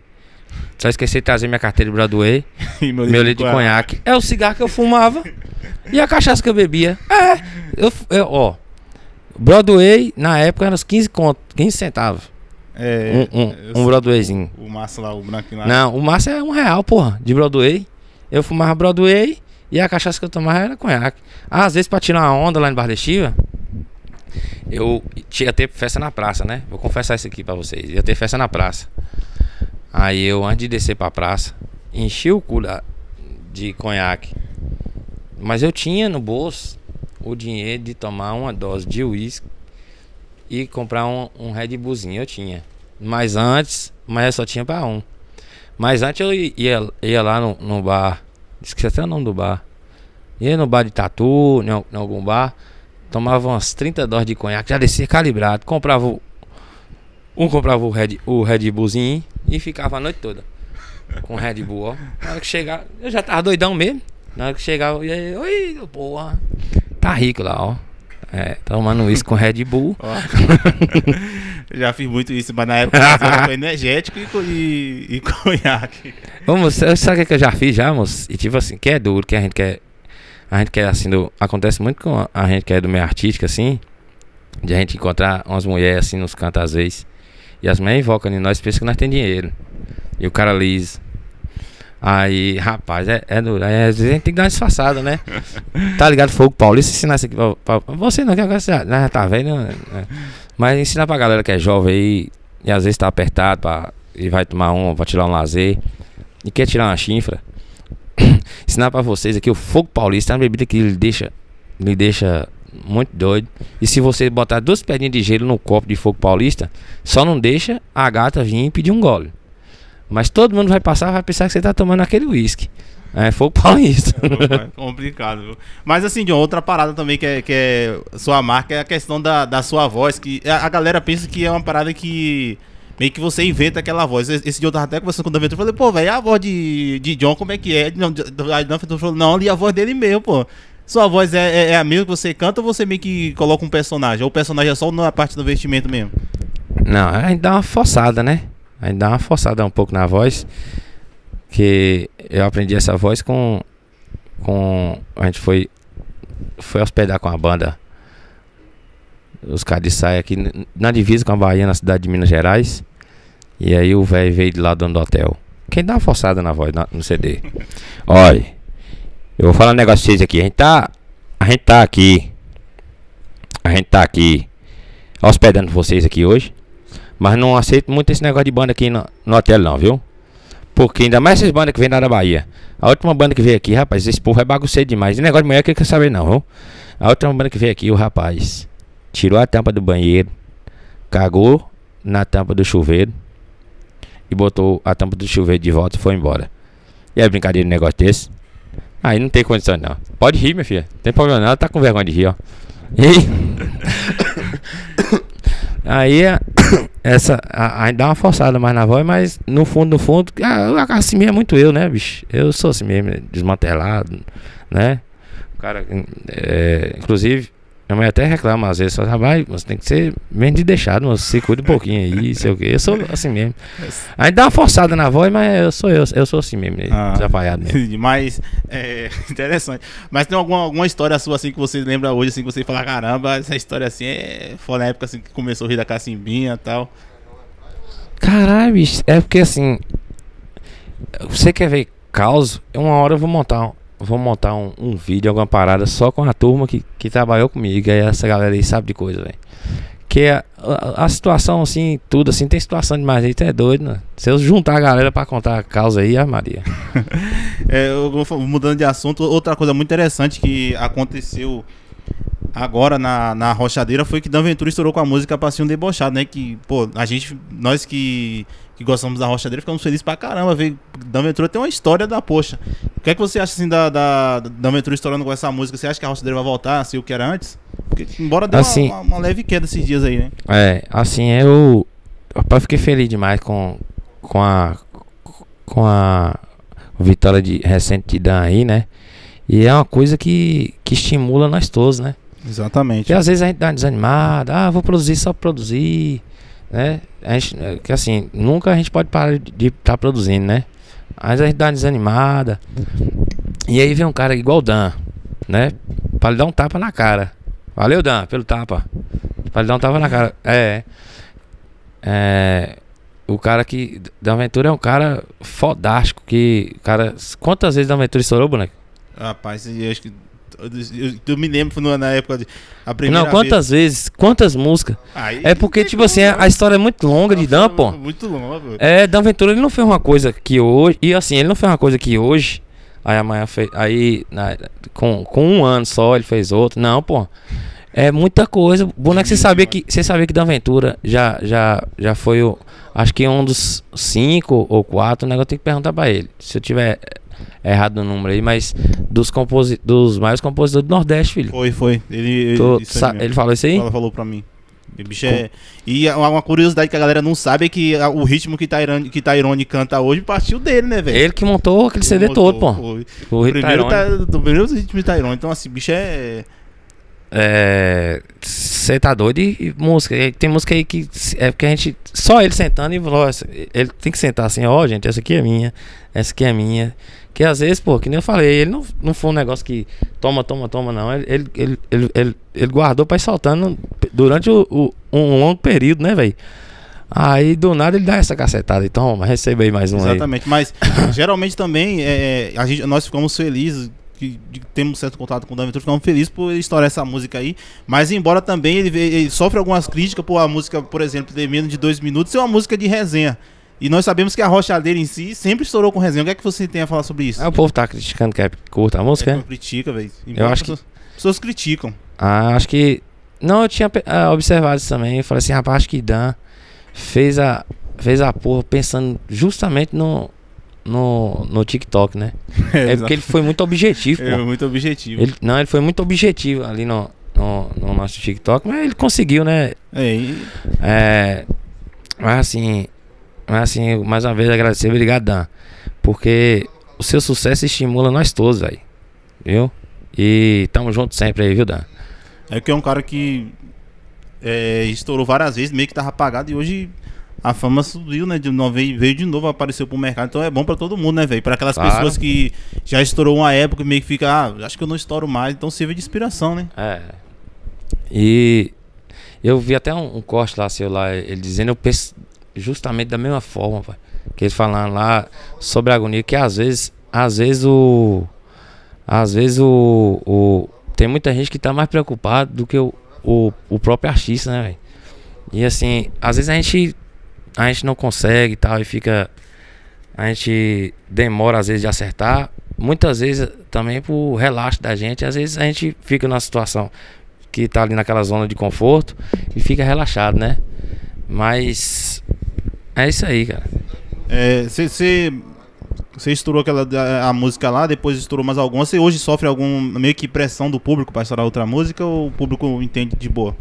B: Só esqueci de trazer minha carteira de Broadway (laughs) e meu, meu litro de conhaque. É o cigarro que eu fumava e a cachaça que eu bebia. É, eu, eu, ó. Broadway, na época, era uns 15, conto, 15 centavos. É, um, um, um Broadwayzinho.
A: O, o massa lá, o branquinho lá. Não, o
B: massa é um real, porra, de Broadway. Eu fumava Broadway e a cachaça que eu tomava era conhaque. Às vezes, pra tirar uma onda lá em Bardestiva, eu tinha ter festa na praça, né? Vou confessar isso aqui pra vocês. Ia ter festa na praça. Aí eu, antes de descer pra praça, enchi o cu de conhaque. Mas eu tinha no bolso o dinheiro de tomar uma dose de uísque e comprar um, um Red Bullzinho. Eu tinha. Mas antes, mas eu só tinha pra um. Mas antes eu ia, ia lá no, no bar. Esqueci até o nome do bar. Ia no bar de tatu, em, em algum bar. Tomava umas 30 doses de conhaque, já descia calibrado. Comprava um comprava o Red, o Red Bullzinho e ficava a noite toda com o Red Bull, ó. Na hora que chegava, eu já tava doidão mesmo. Na hora que chegava, eu ia, oi, porra. Tá rico lá, ó. É, tomando isso com Red Bull. (laughs) (laughs) já
A: fiz muito isso, mas na época eu energético e, e, e (laughs) conhaque.
B: Ô, moço, sabe o é que eu já fiz já, moço? E tipo assim, que é duro, que a gente quer. A gente quer assim, do, acontece muito com a, a gente que é do meio artístico, assim. De a gente encontrar umas mulheres assim nos cantos às vezes. E as meninas invocam em né? nós, pensam que nós tem dinheiro. E o cara lisa. Aí, rapaz, é, é duro. Aí, às vezes a gente tem que dar uma disfarçada, né? (laughs) tá ligado? Fogo Paulista, ensinar isso aqui pra, pra, Você não, que agora você já, né, já tá vendo. Né? Mas ensinar pra galera que é jovem aí, e às vezes tá apertado pra, e vai tomar um, vai tirar um lazer, e quer tirar uma chinfra. (coughs) ensinar pra vocês aqui o Fogo Paulista é uma bebida que lhe deixa, lhe deixa muito doido. E se você botar duas pedrinhas de gelo no copo de fogo paulista, só não deixa a gata vir e pedir um gole. Mas todo mundo vai passar vai pensar que você tá tomando aquele uísque. É, fogo
A: paulista. É, é complicado, viu? Mas assim, John, outra parada também que é, que é sua marca é a questão da, da sua voz, que a, galera pensa que é uma parada que meio que você inventa aquela voz. Esse dia eu tava até conversando com o Daventura, eu falei, pô, velho, a voz de, de John, como é que é? Não, aí o falou, não, li a voz dele mesmo, pô. Sua voz é, é, é, a mesma que você canta ou você meio que coloca um personagem? Ou o personagem é só na parte do vestimento mesmo?
B: Não, ainda dá uma forçada, né? Ainda dá uma forçada um pouco na voz. Que eu aprendi essa voz com. com a gente foi. Foi hospedar com a banda. Os caras de saia aqui na divisa com a Bahia, na cidade de Minas Gerais. E aí o velho veio de lá dono do hotel. Quem dá uma forçada na voz na, no CD? (laughs) Olha. Eu vou falar um negócio pra vocês aqui. A gente tá. A gente tá aqui. A gente tá aqui hospedando vocês aqui hoje. Mas não aceito muito esse negócio de banda aqui no, no hotel, não, viu? Porque ainda mais essas bandas que vêm lá da Bahia. A última banda que veio aqui, rapaz, esse povo é bagunceiro demais. Esse negócio de mulher que quer saber, não, viu? A última banda que veio aqui, o rapaz tirou a tampa do banheiro, cagou na tampa do chuveiro e botou a tampa do chuveiro de volta e foi embora. E é brincadeira um negócio desse? Aí não tem condição, não. Pode rir, minha filha. Não tem problema, não. Ela tá com vergonha de rir, ó. E aí, (coughs) (coughs) essa. Aí dá uma forçada mais na voz, mas no fundo, no fundo, a ah, assim mesmo é muito eu, né, bicho? Eu sou assim mesmo, desmantelado, né? O cara. Hum, é, inclusive, minha mãe até reclama às vezes, fala, vai, você tem que ser menos de deixado, mas se cuida um pouquinho aí, sei o quê. Eu sou assim mesmo. (laughs) Aí dá uma forçada na voz, mas eu sou eu, eu sou assim mesmo, né, ah, desapaiado mesmo.
A: Mas, é (laughs) interessante. Mas tem alguma, alguma história sua assim que você lembra hoje, assim, que você fala, caramba, essa história assim é. Foi na época assim que começou o rir da Cacimbinha e tal.
B: Caralho, bicho, é porque assim. Você quer ver caos? Uma hora eu vou montar vou montar um, um, vídeo, alguma parada só com a turma que, que trabalhou comigo. E essa galera aí sabe de coisa, velho. Que a, é, a, a, situação, assim, tudo assim, tem situação demais aí jeito, é doido, né? Se eu juntar a galera pra contar a causa aí, a Maria.
A: (laughs) é, eu, mudando de assunto, outra coisa muito interessante que aconteceu agora na, na Rochadeira foi que Dan Ventura estourou com a música um Debochado, né? Que, pô, a gente, nós que que gostamos da rocha dele, ficamos felizes pra caramba. Ver Daventura tem uma história da poxa. O que é que você acha assim da, da, da estourando com essa música? Você acha que a rocha dele vai voltar assim o que era antes? Porque, embora dê assim, uma, uma, leve queda esses dias aí, né?
B: É, assim, eu. Eu fiquei feliz demais com, com a. Com a vitória de, recente de Dan aí, né? E é uma coisa que, que estimula nós todos, né?
A: Exatamente. E às vezes
B: a gente dá uma desanimada, ah, vou produzir só produzir né? A gente, é, que assim, nunca a gente pode parar de estar tá produzindo, né? Mas a gente dá uma desanimada. E aí vem um cara igual o Dan, né? Pra lhe dar um tapa na cara. Valeu, Dan, pelo tapa. Pra lhe dar um tapa na cara. É. É. O cara que. Da Aventura é um cara fodástico. Que. Cara. Quantas vezes da Aventura estourou, boneco?
A: Rapaz, eu acho que eu, eu me lembro na época de, a primeira Não, quantas vez.
B: vezes, quantas músicas. Aí, é porque, tipo assim, a, a né? história é muito longa de Dan, pô. Muito longa. É, Dan Ventura, ele não fez uma coisa que hoje. E assim, ele não fez uma coisa que hoje. Aí amanhã fez. Aí, na, com, com um ano só, ele fez outro. Não, pô. É muita coisa. Boneco, você sabia que você sabia que da Aventura já já já foi o acho que um dos cinco ou quatro, né? Eu tenho que perguntar para ele. Se eu tiver errado no número aí, mas dos, composi dos maiores compositores do Nordeste, filho. Foi, foi. Ele, ele, ele falou isso aí? Ela
A: falou pra mim. Bicho é... E é uma curiosidade que a galera não sabe é que o ritmo que Tyrone, que Tyrone canta hoje partiu dele, né, velho? Ele que montou
B: aquele CD montou, todo, pô. O, o primeiro, tá,
A: o primeiro ritmo de Tyrone. Então, assim, bicho é.
B: É. tá doido música. Tem música aí que é porque a gente. Só ele sentando e falou: ele tem que sentar assim, ó, oh, gente, essa aqui é minha, essa aqui é minha. Que às vezes, pô, que nem eu falei, ele não, não foi um negócio que toma, toma, toma, não. Ele, ele, ele, ele, ele, ele guardou pra ir soltando durante o, o um longo período, né, velho? Aí do nada ele dá essa cacetada. Então, receba aí mais um. Exatamente,
A: aí. mas (coughs) geralmente também é, é, a gente, nós ficamos felizes que temos certo contato com o Daventura, ficamos felizes por ele estourar essa música aí. Mas embora também ele, ele sofre algumas críticas por a música, por exemplo, ter menos de dois minutos, é uma música de resenha. E nós sabemos que a rocha dele em si sempre estourou com resenha. O que é que você tem a falar sobre isso? Ah, o povo tá criticando que é curta a música, é? é? Não critica, velho. Eu acho pessoas, que... pessoas criticam. Ah, acho que...
B: Não, eu tinha uh, observado isso também. Eu falei assim, rapaz, acho que Dan fez a, fez a porra pensando justamente no, no, no TikTok, né? É, (laughs) é porque ele foi muito objetivo. é, muito objetivo. Ele, não, ele foi muito objetivo ali no, no, no nosso TikTok, mas ele conseguiu, né? É, é mas assim, mas assim, mais uma vez agradecer, obrigado, Dan. Porque o seu sucesso estimula nós todos, velho. Viu? E tamo junto sempre aí, viu, Dan?
A: É que é um cara que é, estourou várias vezes, meio que tava apagado e hoje a fama subiu, né? De novo, veio de novo, apareceu pro mercado. Então é bom para todo mundo, né, velho? Para aquelas claro. pessoas que já estourou uma época e meio que fica, ah, acho que eu não estouro mais. Então serve de inspiração, né?
B: É. E eu vi até um, um corte lá, sei lá, ele dizendo, eu penso, justamente da mesma forma, pai, que eles falaram lá sobre a agonia, que às vezes, às vezes o às vezes o, o tem muita gente que tá mais preocupado do que o, o, o próprio artista, né, velho? E assim, às vezes a gente a gente não consegue e tal e fica a gente demora às vezes de acertar, muitas vezes também por relaxo da gente, às vezes a gente fica numa situação que tá ali naquela zona de conforto e fica relaxado, né? Mas é isso aí,
A: cara. Você. É, você estourou aquela a música lá, depois estourou mais alguma. Você hoje sofre algum meio que pressão do público para estourar outra música ou o público entende de boa?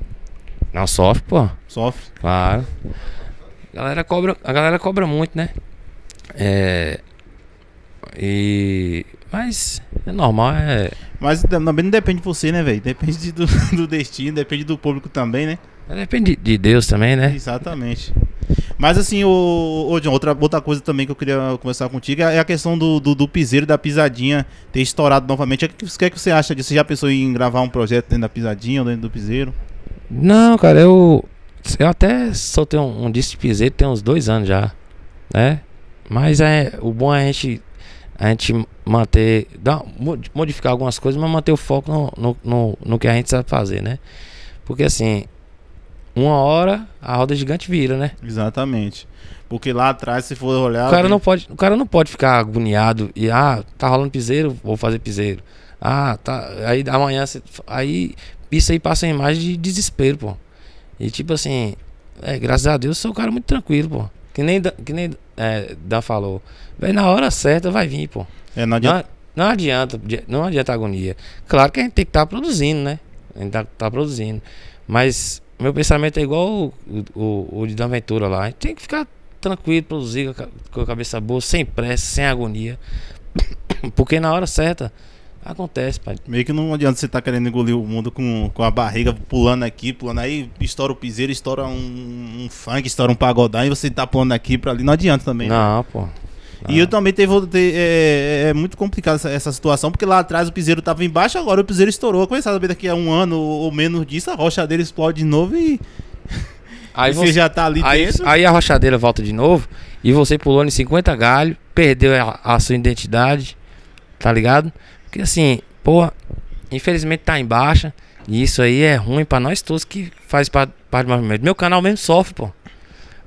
A: Não sofre, pô. Sofre. Claro. A
B: galera cobra, a galera cobra muito, né?
A: É. E. Mas é normal, é. Mas também não depende de você, né, velho? Depende do, (laughs) do, destino, depende do público também, né? Depende de Deus também, né? Exatamente. Mas assim, o, John, outra, outra coisa também que eu queria conversar contigo é a questão do, do, do piseiro da pisadinha ter estourado novamente. O que, que é que você acha disso? Você já pensou em gravar um projeto dentro da pisadinha ou dentro do piseiro?
B: Não, cara, eu. Eu até soltei um, um disco de piseiro tem uns dois anos já. Né? Mas é, o bom é a gente, a gente manter. modificar algumas coisas, mas manter o foco no, no, no, no que a gente sabe fazer, né? Porque
A: assim, uma hora
B: a roda gigante vira, né?
A: Exatamente. Porque lá atrás, se for olhar. O cara, não,
B: pode, o cara não pode ficar agoniado e, ah, tá rolando piseiro, vou fazer piseiro. Ah, tá. Aí amanhã. Você, Aí isso aí passa a imagem de desespero, pô. E tipo assim, é, graças a Deus eu sou um cara muito tranquilo, pô. Que nem, que nem é, Dan falou. Véi, na hora certa vai vir, pô. É, não adianta. Não, não, adianta, não adianta agonia. Claro que a gente tem que estar tá produzindo, né? A gente tá, tá produzindo. Mas meu pensamento é igual o, o, o de Dan Ventura lá. tem que ficar tranquilo, produzir com a cabeça boa, sem pressa, sem agonia. (coughs) Porque na hora certa
A: Acontece, pai. Meio que não adianta você estar tá querendo engolir o mundo com, com a barriga pulando aqui, pulando aí, estoura o piseiro, estoura um, um funk, estoura um pagodão e você tá pulando aqui pra ali. Não adianta também. Né? Não, né? pô. E eu também teve. É, é, é muito complicado essa, essa, situação, porque lá atrás o piseiro tava embaixo, agora o piseiro estourou. a é ver daqui a um ano ou menos disso, a rochadeira explode de novo e. (laughs)
B: Aí você, você, já tá ali aí, dentro. Aí a rochadeira volta de novo e você pulou em 50 galhos, perdeu a, a, sua identidade, tá ligado? Porque assim, porra, infelizmente tá em baixa e isso aí é ruim para nós todos que faz parte do movimento. Meu canal mesmo sofre, pô.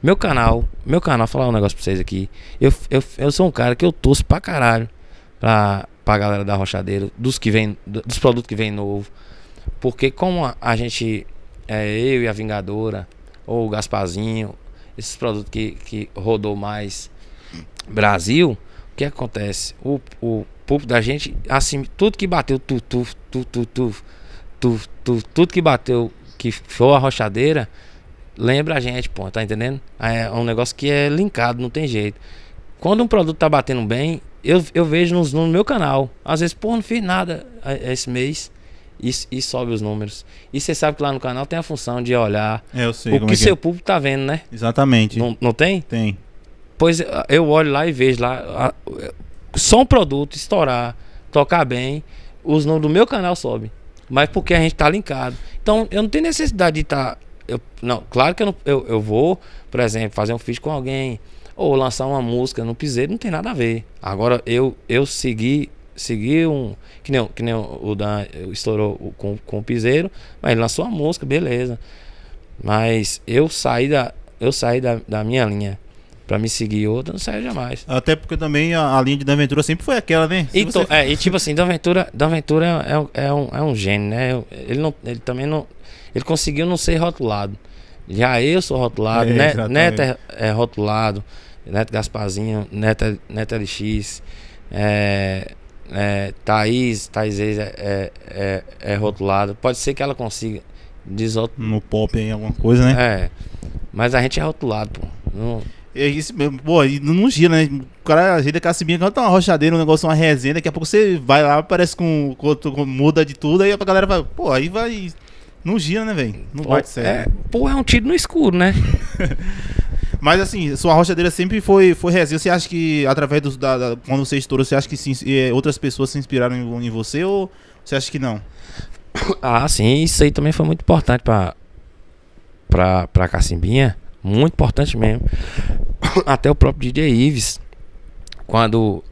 B: Meu canal, meu canal, falar um negócio pra vocês aqui. Eu, eu, eu sou um cara que eu torço pra caralho pra, pra galera da Rochadeira, dos que vem, dos produtos que vem novo. Porque como a, a gente, é, eu e a Vingadora, ou o Gasparzinho, esses produtos que, que rodou mais Brasil, o que acontece? O, o público da gente, assim, tudo que bateu, tu, tu, tu, tu, tu, tu, tu, tudo que bateu, que foi a rochadeira, lembra a gente, pô, tá entendendo? É um negócio que é linkado, não tem jeito. Quando um produto tá batendo bem, eu, eu vejo nos, no meu canal. Às vezes, pô, não fiz nada é, é esse mês. E, e sobe os números. E você sabe que lá no canal tem a função de olhar é, o que é seu que público tá vendo, né?
A: Exatamente. Não, não tem? Tem.
B: Pois eu olho lá e vejo lá. A, só um produto estourar, tocar bem, os números do meu canal sobe. Mas porque a gente tá linkado. Então eu não tenho necessidade de estar. Tá eu, não, claro que eu, não, eu, eu vou, por exemplo, fazer um feat com alguém ou lançar uma música no piseiro, não tem nada a ver. Agora eu eu segui segui um que nem, que nem o Dan estourou com, com o piseiro, mas ele lançou uma música, beleza. Mas eu saí da eu saí da, da minha linha para me seguir outra, não saia jamais.
A: Até porque também a, a linha de Dan Ventura sempre foi aquela, né? Se
B: e, você... é, e tipo assim, Dan Ventura, Dan Ventura é, é, é, um, é um gênio, né? Ele, não, ele também não. Ele conseguiu não ser rotulado. Já eu sou rotulado, é, Net, Neto é, é, rotulado, Neto Gasparzinho, Neto, é, Neto LX, é, é, é, Thaís, Thaís é, é, é rotulado. Pode ser que ela consiga desrot...
A: No pop em alguma coisa, né? É. Mas a gente é rotulado, pô. Não... É isso mesmo. Pô, e não gira, né? O cara ajeita a cacimbinha, canta uma rochadeira, um negócio, uma resenha. Daqui a pouco você vai lá, parece com, com, com muda de tudo. Aí a galera vai, pô, aí vai. Não gira, né, velho? Não pode ser É, pô, é um tiro no escuro, né? (laughs) Mas assim, sua rochadeira sempre foi, foi resenha. Você acha que, através do, da, da Quando você estourou, você acha que eh, outras pessoas se inspiraram em, em você ou você acha que não?
B: (coughs) Ah, sim, isso aí também foi muito importante pra, pra, pra Cacimbinha. Muito importante mesmo. (coughs) até o próprio DJ Ives, quando,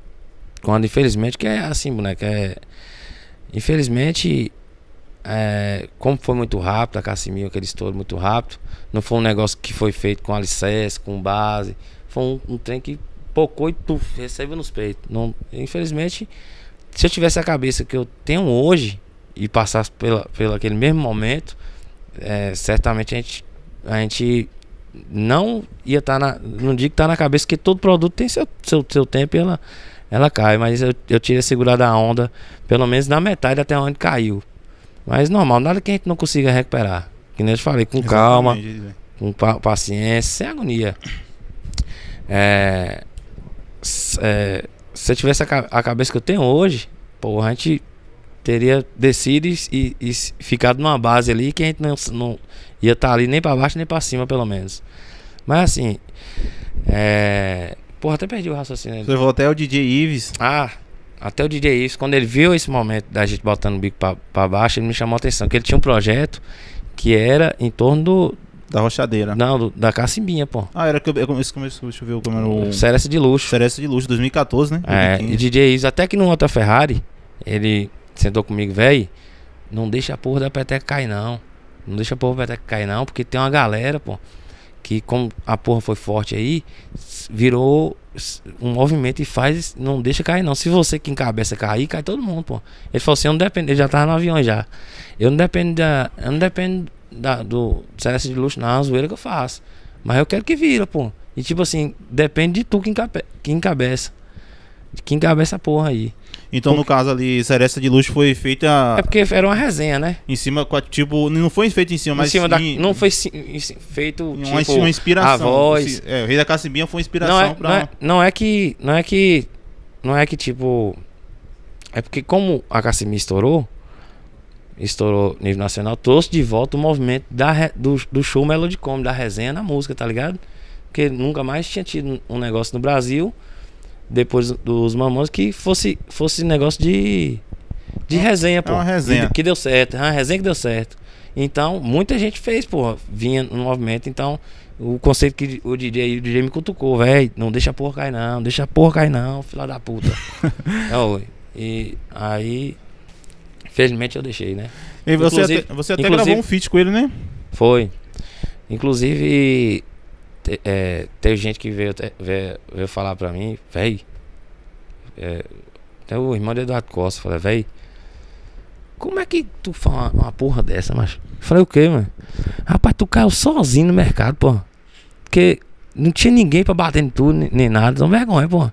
B: quando infelizmente, que é assim, boneco, é, infelizmente, é, como foi muito rápido, a Cassimil, aquele estouro muito rápido, não foi um negócio que foi feito com alicerce, com base, foi um, um trem que pocou e puf, recebeu nos peitos. Não, infelizmente, se eu tivesse a cabeça que eu tenho hoje e passasse pela, pelo aquele mesmo momento, é, certamente a gente, a gente não ia estar tá na. Não digo que tá na cabeça, que todo produto tem seu, seu, seu tempo e ela, ela cai. Mas eu, eu tirei segurado a onda, pelo menos na metade até onde caiu. Mas normal, nada que a gente não consiga recuperar. Que nem eu te falei, com Exatamente. calma, com pa paciência, sem agonia. É, se, é, se eu tivesse a, a, cabeça que eu tenho hoje, porra, a gente teria descido e, e, ficado numa base ali que a gente não, não ia estar tá ali nem para baixo nem para cima, pelo menos. Mas assim, é... Porra, até perdi o raciocínio. Você falou até o DJ Ives. Ah, até o DJ Ives, quando ele viu esse momento da gente botando o bico para baixo, ele me chamou a atenção, que ele tinha um projeto que era em torno do... Da rochadeira. Não, do, da cacimbinha, pô.
A: Ah, era que eu, eu, isso deixa eu ver como era o... Cerece
B: de Luxo. Cerece de Luxo, 2014, né? 2015. É, e DJ Ives, até que numa outra Ferrari, ele sentou comigo, velho, não deixa a porra da peteca cair, não. Não deixa a porra da peteca cair, não, porque tem uma galera, pô, que como a porra foi forte aí, virou um movimento e faz, não deixa cair, não. Se você que encabeça cair, cai todo mundo, pô. Ele falou assim, eu não dependo, ele já tava no avião já. Eu não dependo da. Eu não dependo da, do CS de Luxo, não, a zoeira que eu faço. Mas eu quero que vira, pô. E tipo assim, depende de tu que, encabe,
A: que encabeça de quem cabe essa porra aí. Então, porque... no caso ali, Seresta de Luxo foi feita. É porque
B: era uma resenha, né?
A: Em cima, tipo, não foi feito em cima, em mas. Cima da... Não
B: foi si... feito. Uma, tipo, uma inspiração. A voz. É, o Rei da Cacimbinha foi é- inspiração não é, pra. Não é, não é que. Não é que. Não é que, tipo. É porque, como a Cacimbinha estourou, estourou nível nacional, trouxe de volta o movimento da re... do, do show Melodicom, da resenha na música, tá ligado? Porque nunca mais tinha tido um negócio no Brasil depois dos Mamonas, que fosse, fosse negócio de, de é, resenha, é pô. É uma resenha. Que, que deu certo, é uma resenha que deu certo. Então, muita gente fez, pô, vinha no movimento, então o conceito que o DJ, o DJ me cutucou, velho, não deixa a porra cair não, deixa a porra cair não, filha da puta. (laughs) é, e aí, felizmente eu deixei, né? E você inclusive, até, você até gravou um feat com ele, né? Foi. Inclusive, te, é, teve gente que veio, veio, veio, falar pra mim, véi. É, até o irmão de Eduardo Costa falou, véi. Como é que tu fala uma, uma porra dessa, macho? Falei o quê, mano? Rapaz, tu caiu sozinho no mercado, pô. Porque não tinha ninguém pra bater em tu, nem, nem nada. então vergonha, pô.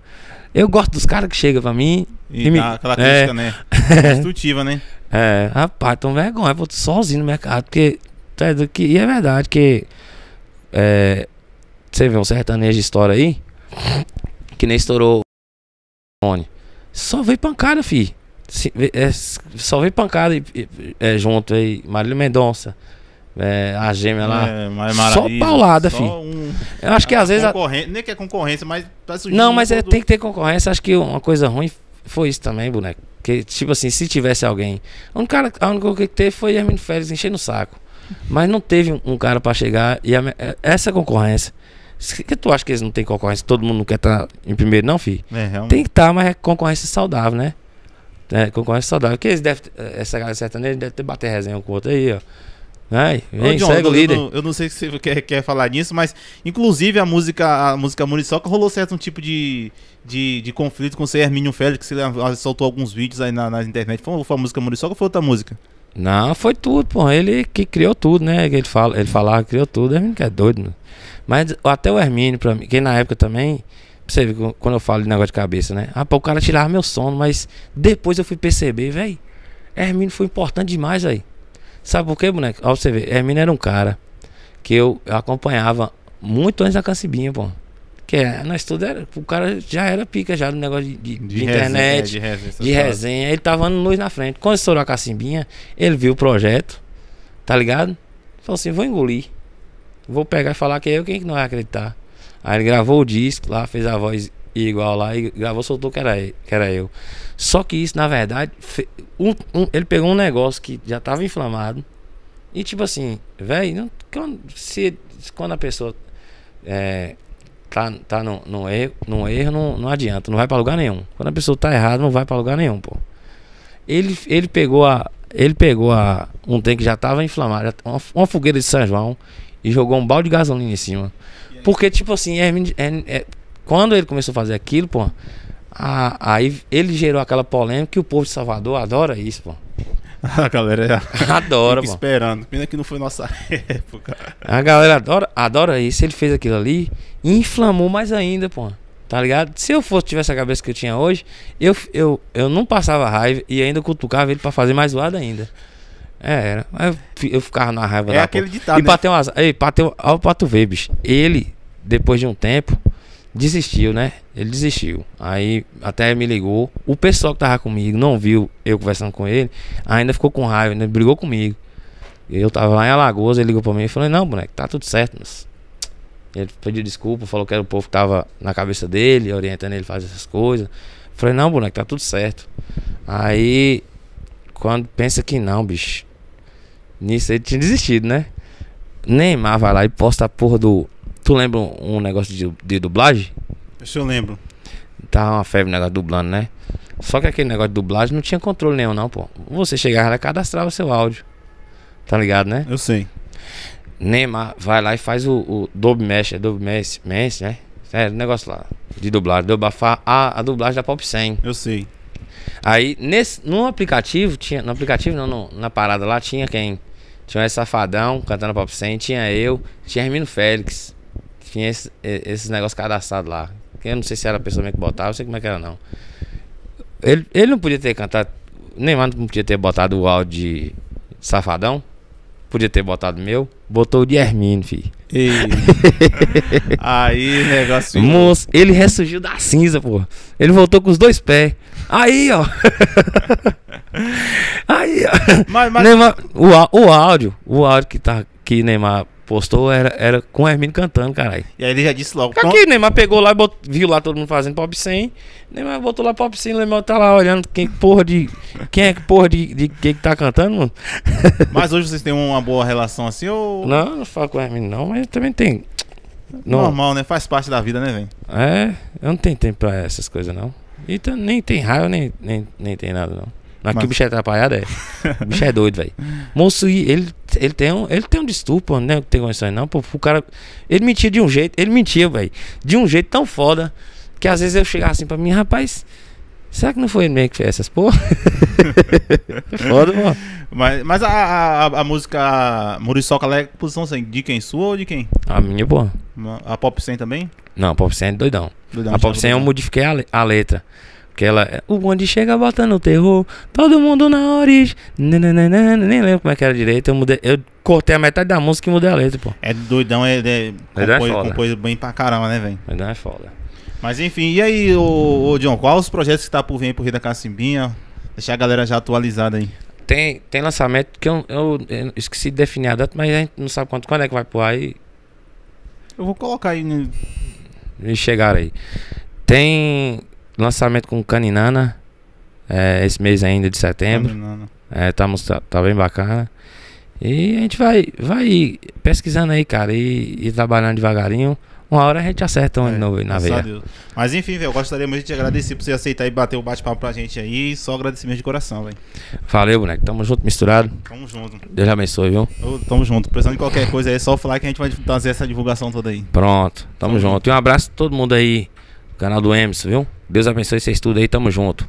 B: Eu gosto dos caras que chegam pra mim. E, e me... aquela é. crítica, né? (laughs) é, né? Construtiva, né? É, rapaz, tão vergonha, pô, sozinho no mercado. Porque. Tu é do que, e é verdade que. É, você vê um sertanejo história aí, que nem estourou fone. Só veio pancada, fi. É, só veio pancada é, junto aí, Marília Mendonça. É, a gêmea lá. É, só paulada, fi Um, eu acho que às tá vezes. A...
A: Nem que é concorrência, mas tá Não, mas é, tem que ter
B: concorrência. Acho que uma coisa ruim foi isso também, boneco. Porque, tipo assim, se tivesse alguém. A única, cara, a única que teve foi Hermino Félix enchendo o saco. Mas não teve um cara para chegar. E a, é, essa concorrência que tu acha que eles não têm concorrência? Todo mundo não quer estar tá em primeiro, não, filho? É, Tem que estar, tá, mas é concorrência saudável, né? É, concorrência saudável. Porque eles devem, eh, essa galera sertaneja deve ter bater resenha um com o outro aí, ó. Ai, né? vem, Ô, John, segue eu, o líder. Eu,
A: eu, não sei se você quer, quer falar nisso, mas inclusive a música a música Muriçoca rolou certo um tipo de, de, de conflito com o seu Hermínio Félix, que ele soltou alguns vídeos aí na, na internet. Foi, foi a música Muriçoca ou foi outra música?
B: Não, foi tudo,
A: pô. Ele que criou tudo, né? Ele,
B: fala, ele falava, criou tudo. É doido, né? Mas até o Hermínio, pra mim, que na época também, você vê quando eu falo de negócio de cabeça, né? Ah, pô, o cara tirava meu sono, mas depois eu fui perceber, velho. Hermínio foi importante demais aí. Sabe por quê, boneco? Ó, você ver, Hermínio era um cara que eu, acompanhava muito antes da Cancibinha, pô. Que é, nós tudo era. O cara já era pica já no negócio de, de, de, de internet, resenha, de, resenha, de resenha. Ele tava andando luz na frente. Quando estourou a Cacimbinha, ele viu o projeto, tá ligado? Falou assim: vou engolir. Vou pegar e falar que é eu, quem não vai acreditar? Aí ele gravou o disco lá, fez a voz igual lá e gravou, soltou que era, que era eu. Só que isso, na verdade, um, um, ele pegou um negócio que já tava inflamado. E tipo assim, velho, se quando a pessoa é, tá, tá num, num erro, num erro não, não adianta, não vai para lugar nenhum. Quando a pessoa tá errada, não vai para lugar nenhum, pô. Ele, ele pegou a. Ele pegou a. Um tem que já tava inflamado. Uma, uma fogueira de São João e jogou um balde de gasolina em cima. Porque, tipo assim, é, é, é, quando ele começou a fazer aquilo, pô, a, aí ele gerou aquela polêmica que o povo de Salvador adora isso, pô. (laughs) A galera (laughs) adora, fica esperando.
A: Pena que não foi nossa (laughs) época.
B: A galera adora, adora isso. Ele fez aquilo ali e inflamou mais ainda, pô. Tá ligado? Se eu fosse tivesse a cabeça que eu tinha hoje, eu, eu, eu não passava raiva e ainda cutucava ele para fazer mais lado ainda. É, era. Eu, eu ficava na raiva é da aquele ditado. E né? bateu umas. Ei, bateu. Ó, pra tu ver, bicho. Ele, depois de um tempo, desistiu, né? Ele desistiu. Aí até me ligou. O pessoal que tava comigo não viu eu conversando com ele. Ainda ficou com raiva, ainda né? brigou comigo. Eu tava lá em Alagoas, ele ligou pra mim e falou: Não, boneco tá tudo certo, mas. Ele pediu desculpa, falou que era o povo que tava na cabeça dele, orientando ele a fazer essas coisas. Falei, não, boneco, tá tudo certo. Aí, quando pensa que não, bicho, Nisso ele tinha desistido, né? Neymar vai lá e posta a porra do. Tu lembra um negócio de, de dublagem? Isso eu lembro. Tava uma febre o negócio dublando, né? Só que aquele negócio de dublagem não tinha controle nenhum, não, pô. Você chegava lá e cadastrava seu áudio. Tá ligado, né? Eu sei. Neymar vai lá e faz o, o Dolby Mesh, é Dolby Mesh, Mesh, né? É, negócio lá de dublagem, debafar a, a dublagem da Pop 100. Eu sei. Aí, nesse, no aplicativo, tinha, no aplicativo não, no, na parada lá, tinha quem tinha o Safadão cantando Pop 100, tinha eu, tinha Hermino Félix. Tinha esses esse negócios cadastrados lá. Eu não sei se era a pessoa que botava, não sei como é que era não. Ele, ele não podia ter cantado. mais não podia ter botado o áudio de Safadão. Podia ter botado meu. Botou o de Hermine, filho. E... (laughs) Aí, negócio. Moço, ele ressurgiu da cinza, pô. Ele voltou com os dois pés. Aí, ó. (laughs) Aí, ó. Mas, mas... Neymar, o, o áudio, o áudio que, tá, que Neymar postou era, era com o Hermínio cantando, caralho. E aí ele já disse logo. Aqui, Neymar pegou lá, e viu lá todo mundo fazendo pop 100. Neymar botou lá pop 100, Neymar tá lá olhando quem porra de. Quem é que porra de, de quem que tá cantando, mano? (laughs) Mas
A: hoje vocês têm uma boa relação assim ou. Não, não falo com o Hermínio não, mas também tem. Normal, não. né? Faz parte da vida, né, velho?
B: É, eu não tenho tempo pra essas coisas, não. Então nem tem raio nem, nem, nem tem nada, não. Mas, Mas... que o bicho é atrapalhado, é. O bicho é doido, velho. (laughs) Moço, ele, ele, tem um, ele tem um distúrbio, né? Não tem condições, não. Pô, o cara. Ele mentia de um jeito, ele mentia, velho. De um jeito tão foda.
A: Que às vezes eu chegava assim pra mim, rapaz. Será que não foi ele mesmo que fez essas porra? (laughs) É foda, mano. Mas, mas a, a, a música Muriçoca é posição assim, de quem? Sua ou de quem? A minha, pô. A Pop 100 também?
B: Não, Pop 100 é doidão. doidão a Pop 100 eu modifiquei a, le a letra. Porque ela. O bonde chega botando o terror, todo mundo na origem. nem lembro como é que era direito. Eu mudei. Eu cortei a metade da música
A: e mudei a letra, pô. É doidão, é. é, é compôs, é compôs bem pra caramba, né, velho? Doidão é foda. Mas enfim, e aí, ô, ô John, quais os projetos que tá por vir por Rio da Cacimbinha? Deixar a galera já atualizada aí.
B: Tem, tem lançamento que eu, eu, eu esqueci de definir a data, mas a gente não sabe quanto, quando é que vai ar aí.
A: Eu vou colocar aí. No
B: e chegaram aí. Tem lançamento com Caninana é, esse mês ainda de setembro. É, tá, tá, tá bem bacana. E a gente vai, vai pesquisando aí, cara, e, e trabalhando devagarinho. Uma hora a gente acerta onde é, no, na veia.
A: Mas enfim, véio, eu gostaria muito de te agradecer por você aceitar e bater o bate-papo pra gente aí. Só agradecimento de coração, velho.
B: Valeu, boneco. Tamo junto, misturado. Tamo junto. Deus abençoe, viu?
A: Eu, tamo junto. Precisando de qualquer coisa aí, é só falar que a gente vai fazer essa divulgação toda aí.
B: Pronto, tamo, tamo junto. junto. E um abraço a todo mundo aí, canal do Emerson, viu? Deus abençoe vocês tudo aí, tamo junto.